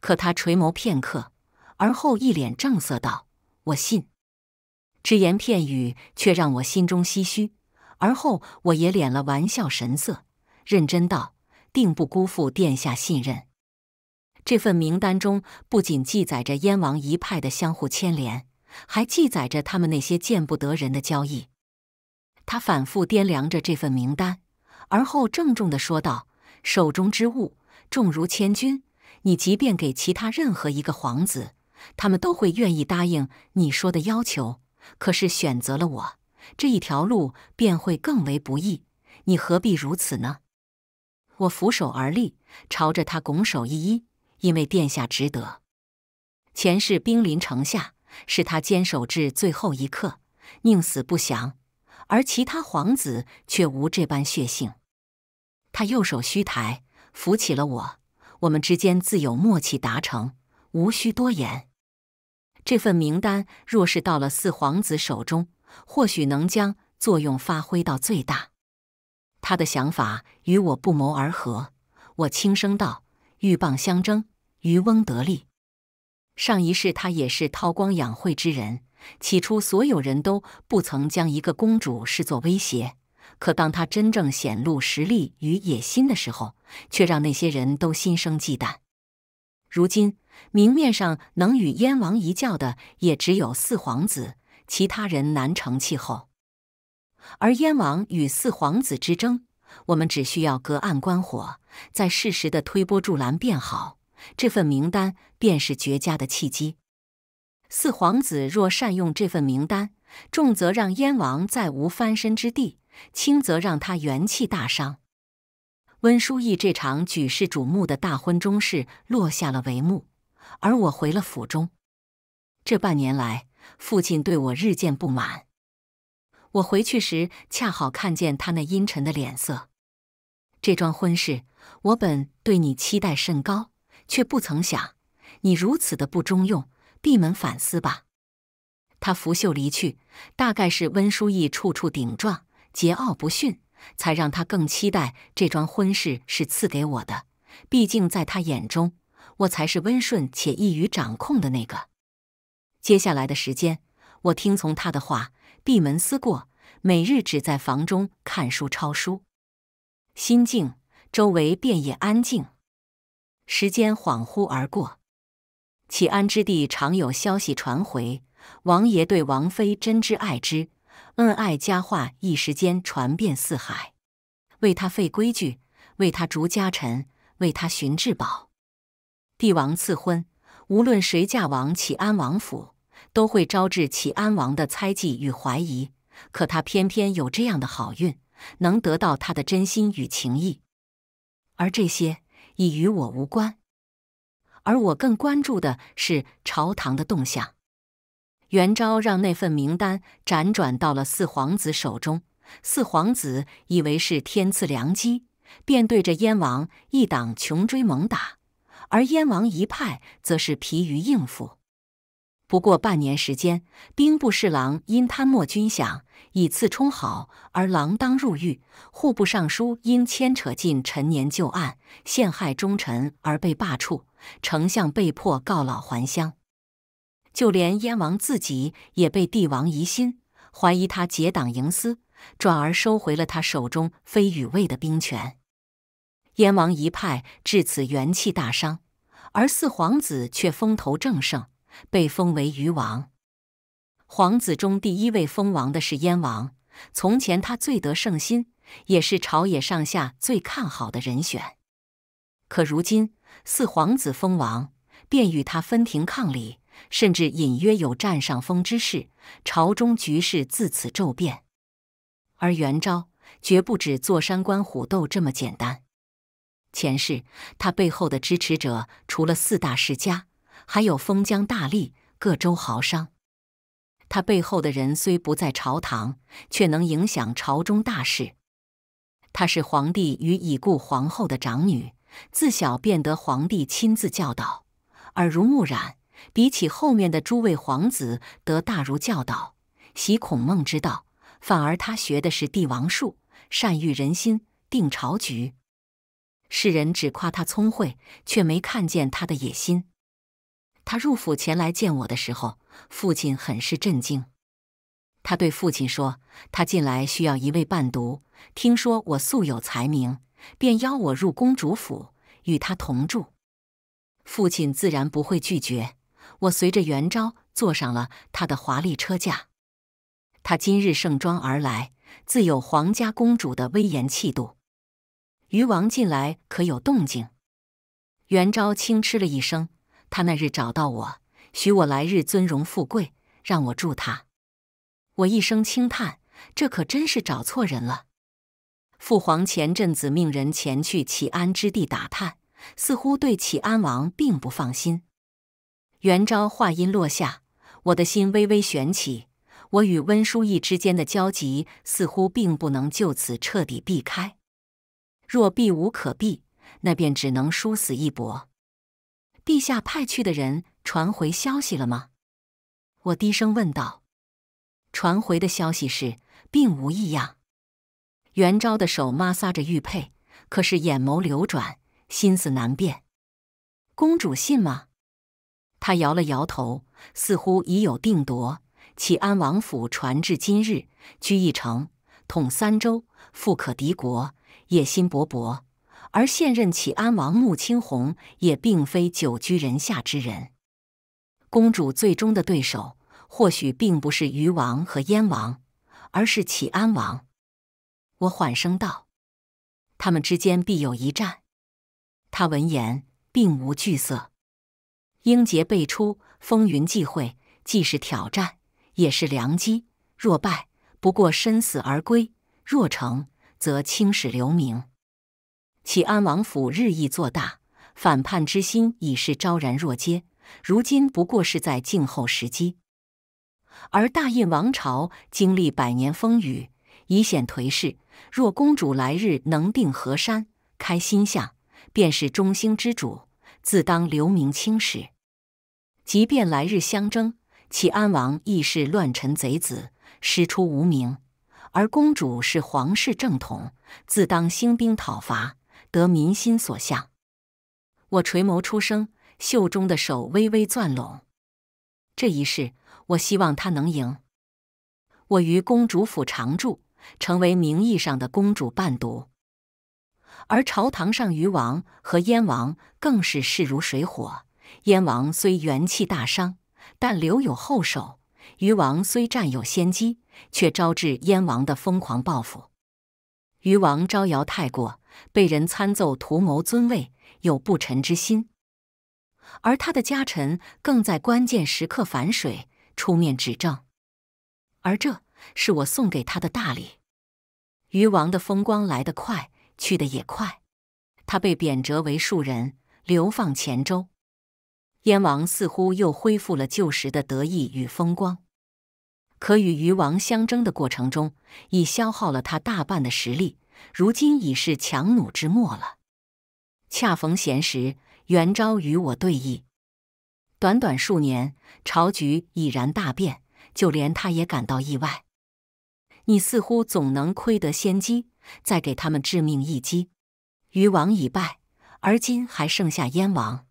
可他垂眸片刻，而后一脸正色道：“我信。”只言片语却让我心中唏嘘，而后我也敛了玩笑神色，认真道：“定不辜负殿下信任。”这份名单中不仅记载着燕王一派的相互牵连，还记载着他们那些见不得人的交易。他反复掂量着这份名单，而后郑重地说道：“手中之物重如千钧，你即便给其他任何一个皇子，他们都会愿意答应你说的要求。”可是选择了我这一条路，便会更为不易。你何必如此呢？我俯首而立，朝着他拱手一揖，因为殿下值得。前世兵临城下，是他坚守至最后一刻，宁死不降，而其他皇子却无这般血性。他右手虚抬，扶起了我。我们之间自有默契达成，无需多言。这份名单若是到了四皇子手中，或许能将作用发挥到最大。他的想法与我不谋而合，我轻声道：“鹬蚌相争，渔翁得利。”上一世他也是韬光养晦之人，起初所有人都不曾将一个公主视作威胁，可当他真正显露实力与野心的时候，却让那些人都心生忌惮。如今。明面上能与燕王一较的也只有四皇子，其他人难成气候。而燕王与四皇子之争，我们只需要隔岸观火，在适时的推波助澜便好。这份名单便是绝佳的契机。四皇子若善用这份名单，重则让燕王再无翻身之地，轻则让他元气大伤。温书义这场举世瞩目的大婚终是落下了帷幕。而我回了府中，这半年来，父亲对我日渐不满。我回去时恰好看见他那阴沉的脸色。这桩婚事，我本对你期待甚高，却不曾想你如此的不中用。闭门反思吧。他拂袖离去，大概是温书意处处顶撞、桀骜不驯，才让他更期待这桩婚事是赐给我的。毕竟在他眼中。我才是温顺且易于掌控的那个。接下来的时间，我听从他的话，闭门思过，每日只在房中看书抄书，心静，周围便也安静。时间恍惚而过，启安之地常有消息传回，王爷对王妃真挚爱之，恩爱佳话一时间传遍四海，为他废规矩，为他逐家臣，为他寻至宝。帝王赐婚，无论谁嫁往启安王府，都会招致启安王的猜忌与怀疑。可他偏偏有这样的好运，能得到他的真心与情谊。而这些已与我无关，而我更关注的是朝堂的动向。元昭让那份名单辗转到了四皇子手中，四皇子以为是天赐良机，便对着燕王一党穷追猛打。而燕王一派则是疲于应付。不过半年时间，兵部侍郎因贪墨军饷、以次充好而锒铛入狱；户部尚书因牵扯进陈年旧案、陷害忠臣而被罢黜；丞相被迫告老还乡。就连燕王自己也被帝王疑心，怀疑他结党营私，转而收回了他手中非羽卫的兵权。燕王一派至此元气大伤，而四皇子却风头正盛，被封为虞王。皇子中第一位封王的是燕王，从前他最得圣心，也是朝野上下最看好的人选。可如今四皇子封王，便与他分庭抗礼，甚至隐约有占上风之势。朝中局势自此骤变，而元昭绝不止坐山观虎斗这么简单。前世，他背后的支持者除了四大世家，还有封疆大吏、各州豪商。他背后的人虽不在朝堂，却能影响朝中大事。她是皇帝与已故皇后的长女，自小便得皇帝亲自教导，耳濡目染。比起后面的诸位皇子得大儒教导，习孔孟之道，反而他学的是帝王术，善育人心，定朝局。世人只夸他聪慧，却没看见他的野心。他入府前来见我的时候，父亲很是震惊。他对父亲说：“他近来需要一位伴读，听说我素有才名，便邀我入公主府与他同住。”父亲自然不会拒绝。我随着元昭坐上了他的华丽车驾。他今日盛装而来，自有皇家公主的威严气度。余王近来可有动静？元昭轻嗤了一声。他那日找到我，许我来日尊荣富贵，让我助他。我一声轻叹，这可真是找错人了。父皇前阵子命人前去启安之地打探，似乎对启安王并不放心。元昭话音落下，我的心微微悬起。我与温书义之间的交集，似乎并不能就此彻底避开。若避无可避，那便只能殊死一搏。陛下派去的人传回消息了吗？我低声问道。传回的消息是，并无异样。元昭的手摩挲着玉佩，可是眼眸流转，心思难辨。公主信吗？他摇了摇头，似乎已有定夺。启安王府传至今日，居一城，统三州，富可敌国。野心勃勃，而现任启安王穆青红也并非久居人下之人。公主最终的对手或许并不是鱼王和燕王，而是启安王。我缓声道：“他们之间必有一战。”他闻言并无惧色。英杰辈出，风云际会，既是挑战，也是良机。若败，不过身死而归；若成，则青史留名。齐安王府日益做大，反叛之心已是昭然若揭。如今不过是在静候时机。而大胤王朝经历百年风雨，已显颓势。若公主来日能定河山、开心相，便是中兴之主，自当留名青史。即便来日相争，齐安王亦是乱臣贼子，师出无名。而公主是皇室正统，自当兴兵讨伐，得民心所向。我垂眸出声，袖中的手微微攥拢。这一世，我希望他能赢。我于公主府常住，成为名义上的公主伴读。而朝堂上，余王和燕王更是势如水火。燕王虽元气大伤，但留有后手；余王虽占有先机。却招致燕王的疯狂报复。渔王招摇太过，被人参奏图谋尊位，有不臣之心。而他的家臣更在关键时刻反水，出面指证。而这是我送给他的大礼。渔王的风光来得快，去得也快。他被贬谪为庶人，流放黔州。燕王似乎又恢复了旧时的得意与风光。可与禹王相争的过程中，已消耗了他大半的实力，如今已是强弩之末了。恰逢闲时，元昭与我对弈。短短数年，朝局已然大变，就连他也感到意外。你似乎总能窥得先机，再给他们致命一击。禹王已败，而今还剩下燕王。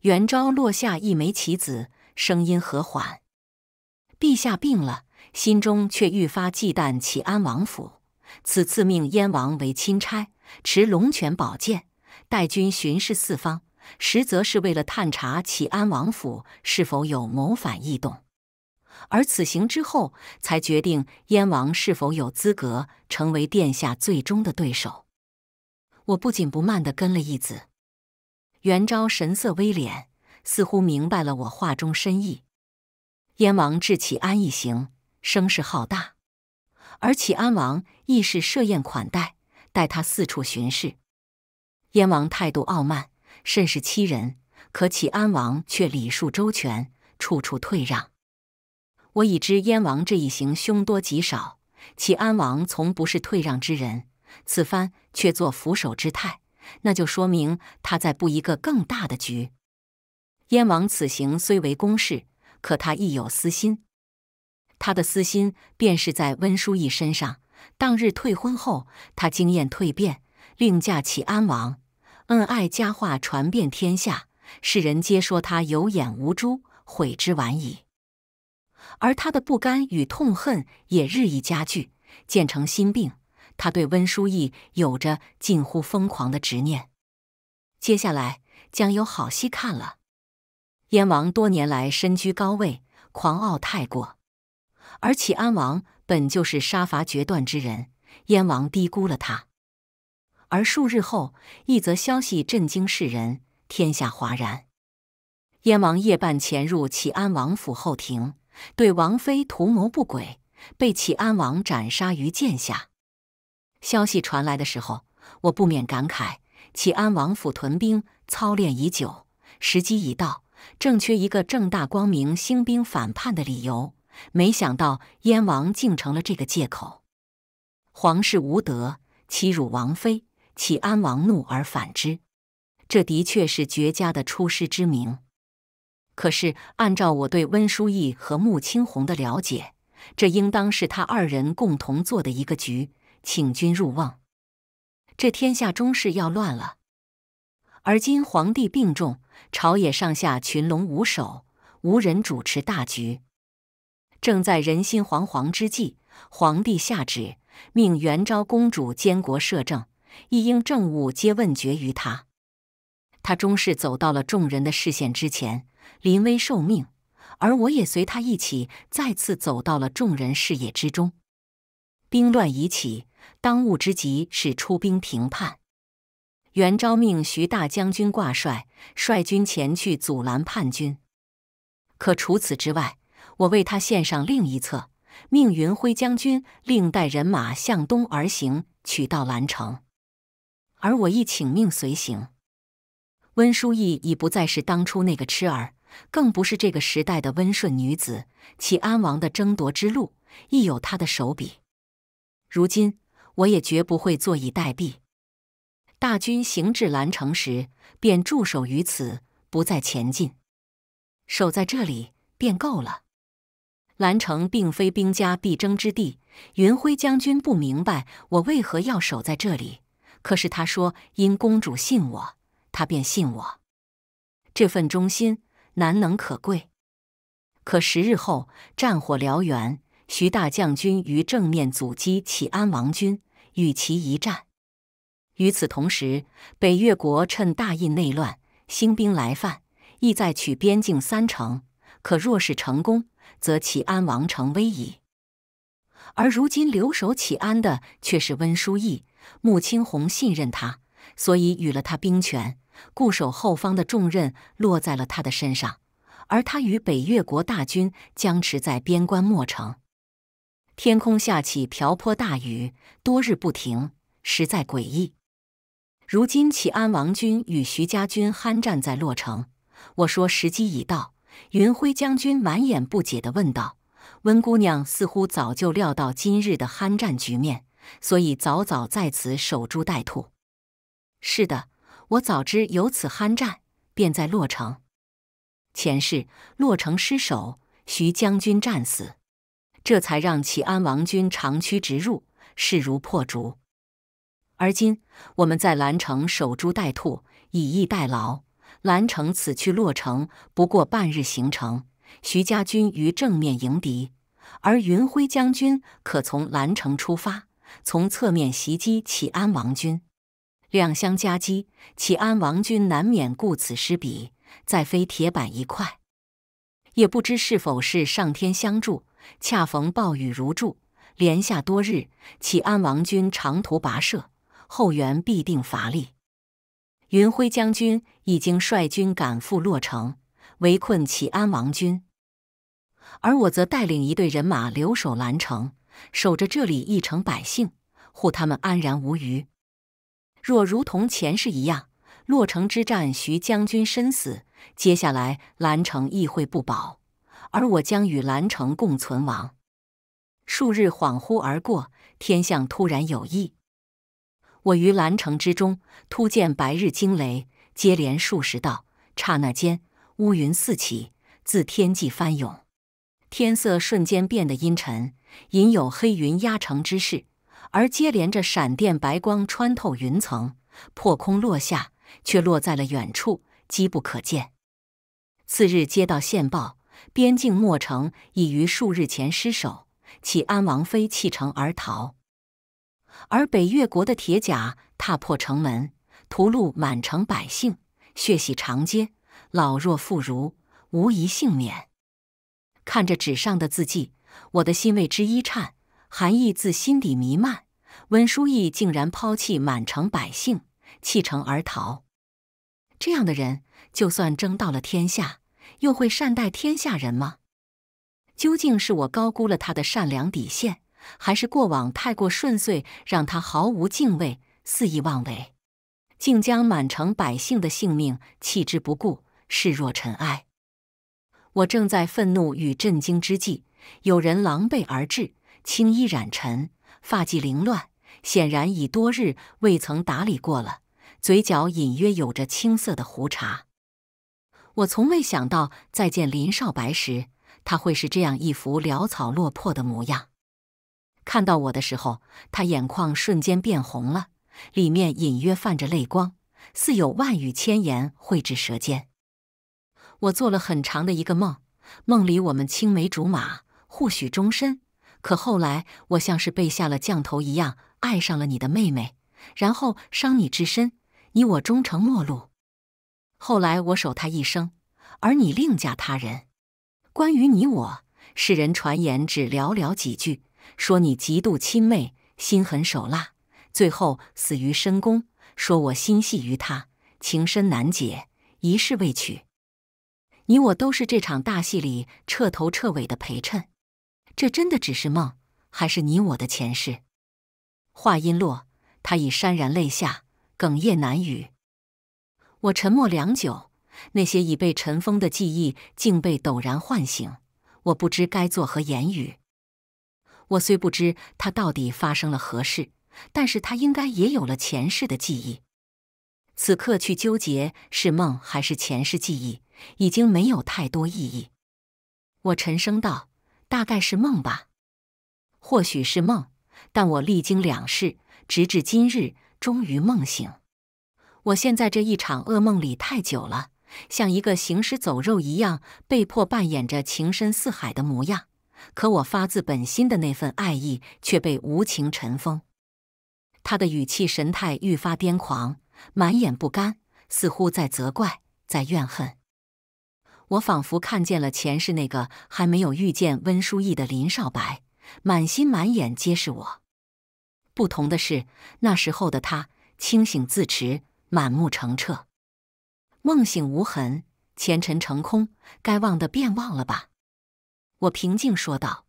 元昭落下一枚棋子，声音和缓。陛下病了，心中却愈发忌惮启安王府。此次命燕王为钦差，持龙泉宝剑，带军巡视四方，实则是为了探查启安王府是否有谋反异动。而此行之后，才决定燕王是否有资格成为殿下最终的对手。我不紧不慢的跟了一子，元昭神色威敛，似乎明白了我话中深意。燕王至启安一行，声势浩大，而启安王亦是设宴款待，待他四处巡视。燕王态度傲慢，甚是欺人；可启安王却礼数周全，处处退让。我已知燕王这一行凶多吉少，启安王从不是退让之人，此番却做俯首之态，那就说明他在布一个更大的局。燕王此行虽为公事。可他亦有私心，他的私心便是在温淑仪身上。当日退婚后，他惊艳蜕变，另嫁齐安王，恩爱佳话传遍天下，世人皆说他有眼无珠，悔之晚矣。而他的不甘与痛恨也日益加剧，渐成心病。他对温淑仪有着近乎疯狂的执念，接下来将有好戏看了。燕王多年来身居高位，狂傲太过，而启安王本就是杀伐决断之人，燕王低估了他。而数日后，一则消息震惊世人，天下哗然。燕王夜半潜入启安王府后庭，对王妃图谋不轨，被启安王斩杀于剑下。消息传来的时候，我不免感慨：启安王府屯兵操练已久，时机已到。正缺一个正大光明、兴兵反叛的理由，没想到燕王竟成了这个借口。皇室无德，欺辱王妃，启安王怒而反之，这的确是绝佳的出师之名。可是，按照我对温书义和穆青红的了解，这应当是他二人共同做的一个局，请君入瓮。这天下终是要乱了。而今皇帝病重。朝野上下群龙无首，无人主持大局。正在人心惶惶之际，皇帝下旨命元昭公主监国摄政，一应政务皆问决于他。他终是走到了众人的视线之前，临危受命。而我也随他一起，再次走到了众人视野之中。兵乱已起，当务之急是出兵平叛。元昭命徐大将军挂帅，率军前去阻拦叛军。可除此之外，我为他献上另一策，命云辉将军另带人马向东而行，取到兰城。而我亦请命随行。温淑义已不再是当初那个痴儿，更不是这个时代的温顺女子。齐安王的争夺之路亦有他的手笔。如今，我也绝不会坐以待毙。大军行至兰城时，便驻守于此，不再前进。守在这里便够了。兰城并非兵家必争之地。云辉将军不明白我为何要守在这里，可是他说：“因公主信我，他便信我。这份忠心难能可贵。”可十日后战火燎原，徐大将军于正面阻击启安王军，与其一战。与此同时，北越国趁大胤内乱，兴兵来犯，意在取边境三城。可若是成功，则启安王城危矣。而如今留守启安的却是温书义、穆青红信任他，所以与了他兵权。固守后方的重任落在了他的身上，而他与北越国大军僵持在边关漠城，天空下起瓢泼大雨，多日不停，实在诡异。如今齐安王军与徐家军酣战在洛城，我说时机已到。云辉将军满眼不解地问道：“温姑娘似乎早就料到今日的酣战局面，所以早早在此守株待兔。”“是的，我早知有此酣战，便在洛城。前世洛城失守，徐将军战死，这才让齐安王军长驱直入，势如破竹。”而今我们在兰城守株待兔，以逸待劳。兰城此去洛城不过半日行程，徐家军于正面迎敌，而云辉将军可从兰城出发，从侧面袭击启安王军，两相夹击，启安王军难免顾此失彼，再非铁板一块。也不知是否是上天相助，恰逢暴雨如注，连下多日，启安王军长途跋涉。后援必定乏力。云辉将军已经率军赶赴洛城，围困启安王军，而我则带领一队人马留守兰城，守着这里一城百姓，护他们安然无虞。若如同前世一样，洛城之战徐将军身死，接下来兰城亦会不保，而我将与兰城共存亡。数日恍惚而过，天象突然有异。我于兰城之中，突见白日惊雷接连数十道，刹那间乌云四起，自天际翻涌，天色瞬间变得阴沉，隐有黑云压城之势。而接连着闪电白光穿透云层，破空落下，却落在了远处，机不可见。次日接到线报，边境莫城已于数日前失守，启安王妃弃城而逃。而北越国的铁甲踏破城门，屠戮满城百姓，血洗长街，老弱妇孺无一幸免。看着纸上的字迹，我的心为之一颤，寒意自心底弥漫。温书义竟然抛弃满城百姓，弃城而逃。这样的人，就算争到了天下，又会善待天下人吗？究竟是我高估了他的善良底线？还是过往太过顺遂，让他毫无敬畏，肆意妄为，竟将满城百姓的性命弃之不顾，视若尘埃。我正在愤怒与震惊之际，有人狼狈而至，青衣染尘，发髻凌乱，显然已多日未曾打理过了，嘴角隐约有着青色的胡茬。我从未想到再见林少白时，他会是这样一副潦草落魄的模样。看到我的时候，他眼眶瞬间变红了，里面隐约泛着泪光，似有万语千言汇至舌尖。我做了很长的一个梦，梦里我们青梅竹马，互许终身。可后来，我像是被下了降头一样，爱上了你的妹妹，然后伤你至深，你我终成陌路。后来，我守她一生，而你另嫁他人。关于你我，世人传言只寥寥几句。说你极度亲妹，心狠手辣，最后死于深宫。说我心系于他，情深难解，一世未娶。你我都是这场大戏里彻头彻尾的陪衬。这真的只是梦，还是你我的前世？话音落，他已潸然泪下，哽咽难语。我沉默良久，那些已被尘封的记忆竟被陡然唤醒，我不知该作何言语。我虽不知他到底发生了何事，但是他应该也有了前世的记忆。此刻去纠结是梦还是前世记忆，已经没有太多意义。我沉声道：“大概是梦吧，或许是梦。但我历经两世，直至今日，终于梦醒。我现在这一场噩梦里太久了，像一个行尸走肉一样，被迫扮演着情深似海的模样。”可我发自本心的那份爱意却被无情尘封。他的语气、神态愈发癫狂，满眼不甘，似乎在责怪，在怨恨。我仿佛看见了前世那个还没有遇见温书逸的林少白，满心满眼皆是我。不同的是，那时候的他清醒自持，满目澄澈。梦醒无痕，前尘成空，该忘的便忘了吧。我平静说道：“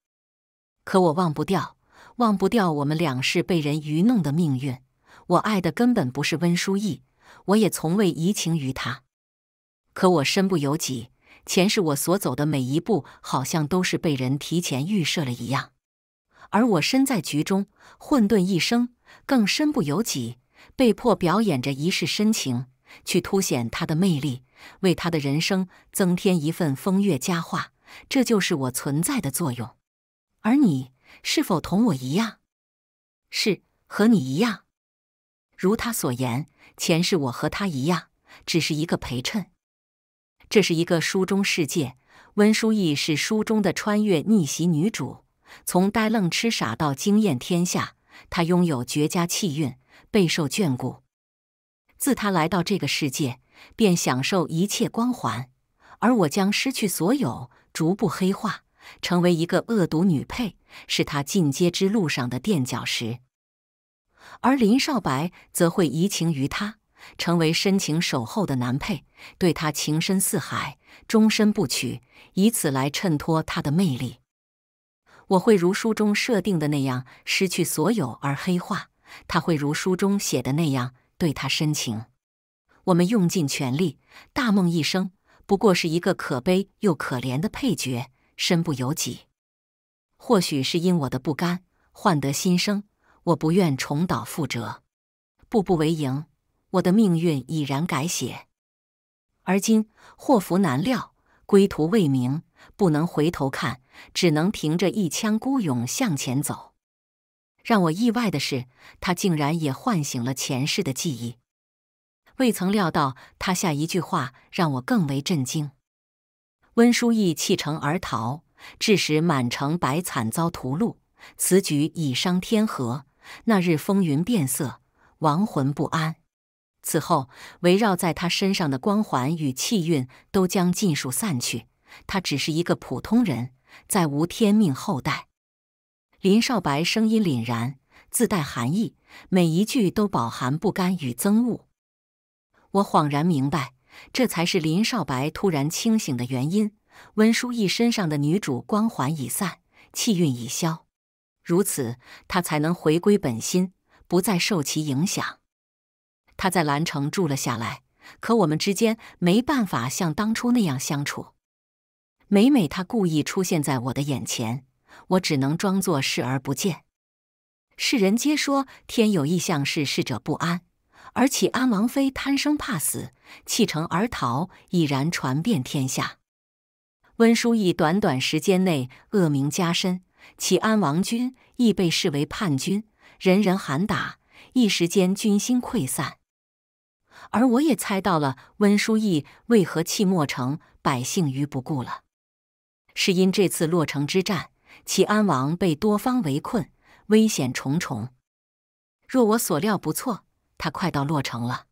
可我忘不掉，忘不掉我们两世被人愚弄的命运。我爱的根本不是温书意，我也从未移情于他。可我身不由己，前世我所走的每一步，好像都是被人提前预设了一样。而我身在局中，混沌一生，更身不由己，被迫表演着一世深情，去凸显他的魅力，为他的人生增添一份风月佳话。”这就是我存在的作用，而你是否同我一样？是，和你一样。如他所言，前世我和他一样，只是一个陪衬。这是一个书中世界，温书意是书中的穿越逆袭女主，从呆愣痴傻到惊艳天下，她拥有绝佳气运，备受眷顾。自她来到这个世界，便享受一切光环，而我将失去所有。逐步黑化，成为一个恶毒女配，是她进阶之路上的垫脚石；而林少白则会移情于她，成为深情守候的男配，对她情深似海，终身不娶，以此来衬托他的魅力。我会如书中设定的那样，失去所有而黑化；他会如书中写的那样，对她深情。我们用尽全力，大梦一生。不过是一个可悲又可怜的配角，身不由己。或许是因我的不甘，换得新生。我不愿重蹈覆辙，步步为营。我的命运已然改写。而今祸福难料，归途未明，不能回头看，只能凭着一腔孤勇向前走。让我意外的是，他竟然也唤醒了前世的记忆。未曾料到，他下一句话让我更为震惊。温书义弃城而逃，致使满城百惨遭屠戮，此举已伤天和。那日风云变色，亡魂不安。此后，围绕在他身上的光环与气运都将尽数散去。他只是一个普通人，再无天命后代。林少白声音凛然，自带寒意，每一句都饱含不甘与憎恶。我恍然明白，这才是林少白突然清醒的原因。温书逸身上的女主光环已散，气运已消，如此他才能回归本心，不再受其影响。他在兰城住了下来，可我们之间没办法像当初那样相处。每每他故意出现在我的眼前，我只能装作视而不见。世人皆说天有异象，是逝者不安。而启安王妃贪生怕死，弃城而逃，已然传遍天下。温书义短短时间内恶名加深，启安王军亦被视为叛军，人人喊打，一时间军心溃散。而我也猜到了温书义为何弃墨城百姓于不顾了，是因这次洛城之战，启安王被多方围困，危险重重。若我所料不错。他快到洛城了。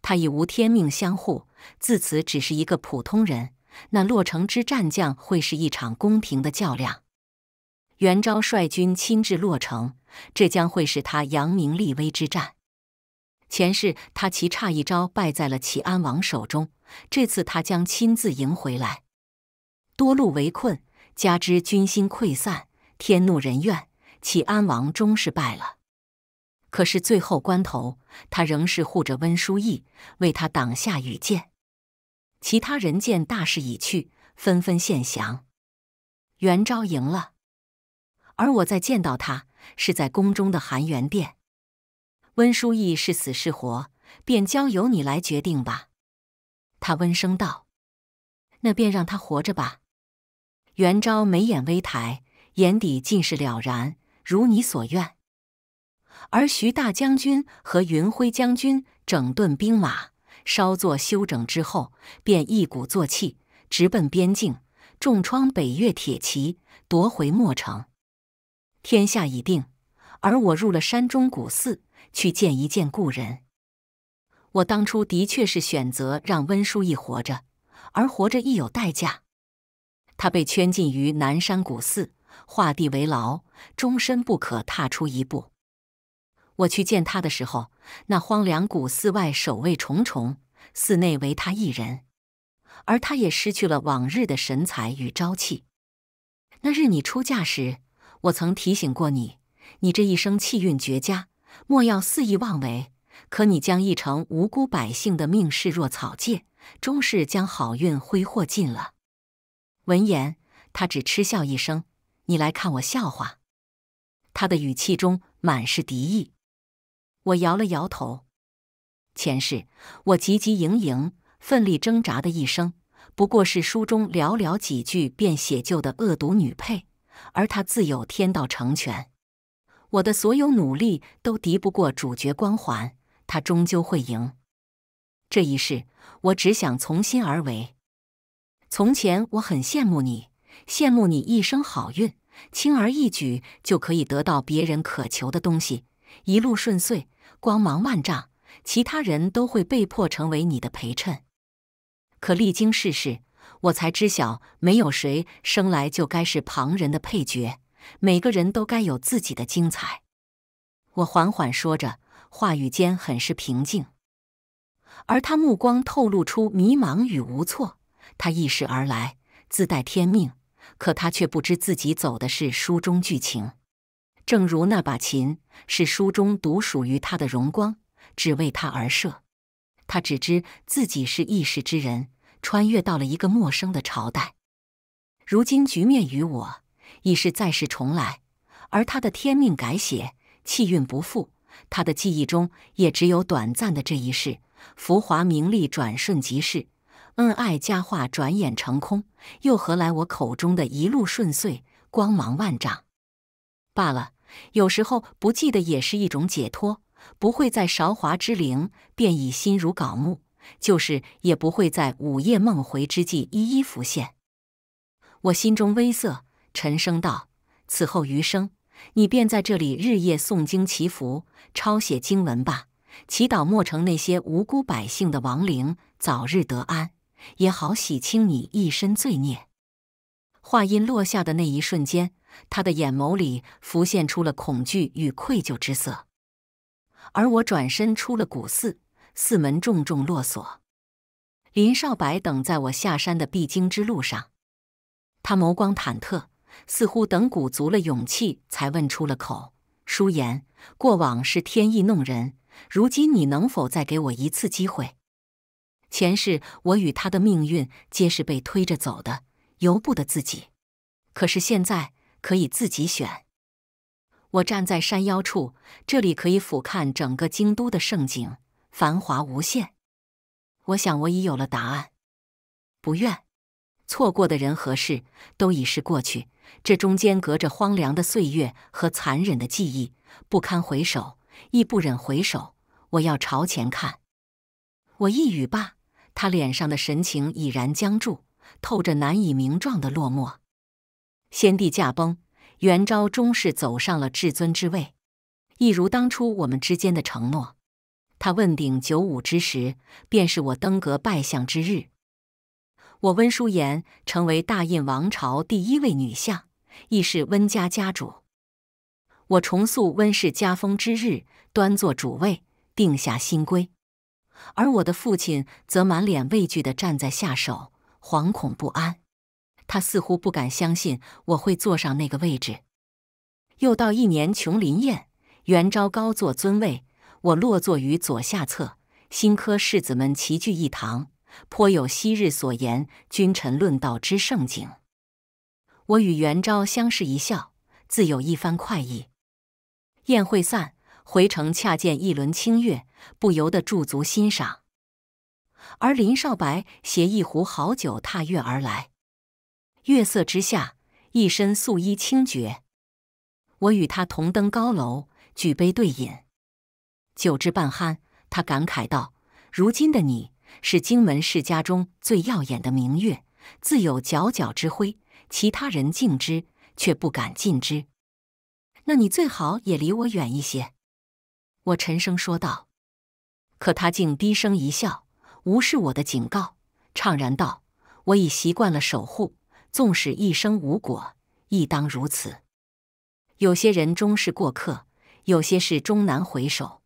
他已无天命相护，自此只是一个普通人。那洛城之战将会是一场公平的较量。元昭率军亲至洛城，这将会是他扬名立威之战。前世他棋差一招败在了齐安王手中，这次他将亲自赢回来。多路围困，加之军心溃散，天怒人怨，齐安王终是败了。可是最后关头，他仍是护着温书义，为他挡下羽箭。其他人见大势已去，纷纷献降。元昭赢了，而我再见到他是在宫中的含元殿。温书义是死是活，便交由你来决定吧。他温声道：“那便让他活着吧。”袁昭眉眼微抬，眼底尽是了然。如你所愿。而徐大将军和云辉将军整顿兵马，稍作休整之后，便一鼓作气直奔边境，重创北越铁骑，夺回莫城。天下已定，而我入了山中古寺，去见一见故人。我当初的确是选择让温书义活着，而活着亦有代价。他被圈禁于南山古寺，画地为牢，终身不可踏出一步。我去见他的时候，那荒凉古寺外守卫重重，寺内唯他一人，而他也失去了往日的神采与朝气。那日你出嫁时，我曾提醒过你，你这一生气运绝佳，莫要肆意妄为。可你将一城无辜百姓的命视若草芥，终是将好运挥霍尽了。闻言，他只嗤笑一声：“你来看我笑话。”他的语气中满是敌意。我摇了摇头。前世我汲汲营营、奋力挣扎的一生，不过是书中寥寥几句便写就的恶毒女配，而她自有天道成全。我的所有努力都敌不过主角光环，她终究会赢。这一世，我只想从心而为。从前我很羡慕你，羡慕你一生好运，轻而易举就可以得到别人渴求的东西。一路顺遂，光芒万丈，其他人都会被迫成为你的陪衬。可历经世事，我才知晓，没有谁生来就该是旁人的配角，每个人都该有自己的精彩。我缓缓说着，话语间很是平静。而他目光透露出迷茫与无措。他意识而来，自带天命，可他却不知自己走的是书中剧情。正如那把琴是书中独属于他的荣光，只为他而设。他只知自己是异世之人，穿越到了一个陌生的朝代。如今局面于我已是再世重来，而他的天命改写，气运不复。他的记忆中也只有短暂的这一世，浮华名利转瞬即逝，恩爱佳话转眼成空，又何来我口中的一路顺遂、光芒万丈？罢了。有时候不记得也是一种解脱，不会在韶华之龄便已心如槁木，就是也不会在午夜梦回之际一一浮现。我心中微涩，沉声道：“此后余生，你便在这里日夜诵经祈福、抄写经文吧，祈祷莫城那些无辜百姓的亡灵早日得安，也好洗清你一身罪孽。”话音落下的那一瞬间。他的眼眸里浮现出了恐惧与愧疚之色，而我转身出了古寺，寺门重重落锁。林少白等在我下山的必经之路上，他眸光忐忑，似乎等鼓足了勇气才问出了口：“舒言，过往是天意弄人，如今你能否再给我一次机会？前世我与他的命运皆是被推着走的，由不得自己。可是现在。”可以自己选。我站在山腰处，这里可以俯瞰整个京都的盛景，繁华无限。我想，我已有了答案。不愿错过的人和事，都已是过去。这中间隔着荒凉的岁月和残忍的记忆，不堪回首，亦不忍回首。我要朝前看。我一语罢，他脸上的神情已然僵住，透着难以名状的落寞。先帝驾崩，元昭终是走上了至尊之位，一如当初我们之间的承诺。他问鼎九五之时，便是我登阁拜相之日。我温淑妍成为大印王朝第一位女相，亦是温家家主。我重塑温氏家风之日，端坐主位，定下新规。而我的父亲则满脸畏惧的站在下手，惶恐不安。他似乎不敢相信我会坐上那个位置。又到一年琼林宴，元昭高坐尊位，我落座于左下侧。新科士子们齐聚一堂，颇有昔日所言君臣论道之盛景。我与元昭相视一笑，自有一番快意。宴会散，回城恰见一轮清月，不由得驻足欣赏。而林少白携一壶好酒踏月而来。月色之下，一身素衣清绝。我与他同登高楼，举杯对饮，酒至半酣，他感慨道：“如今的你是荆门世家中最耀眼的明月，自有皎皎之辉，其他人敬之却不敢近之。那你最好也离我远一些。”我沉声说道。可他竟低声一笑，无视我的警告，怅然道：“我已习惯了守护。”纵使一生无果，亦当如此。有些人终是过客，有些事终难回首。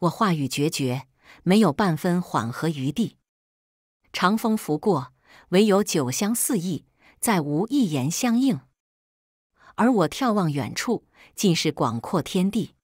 我话语决绝，没有半分缓和余地。长风拂过，唯有酒香四溢，再无一言相应。而我眺望远处，尽是广阔天地。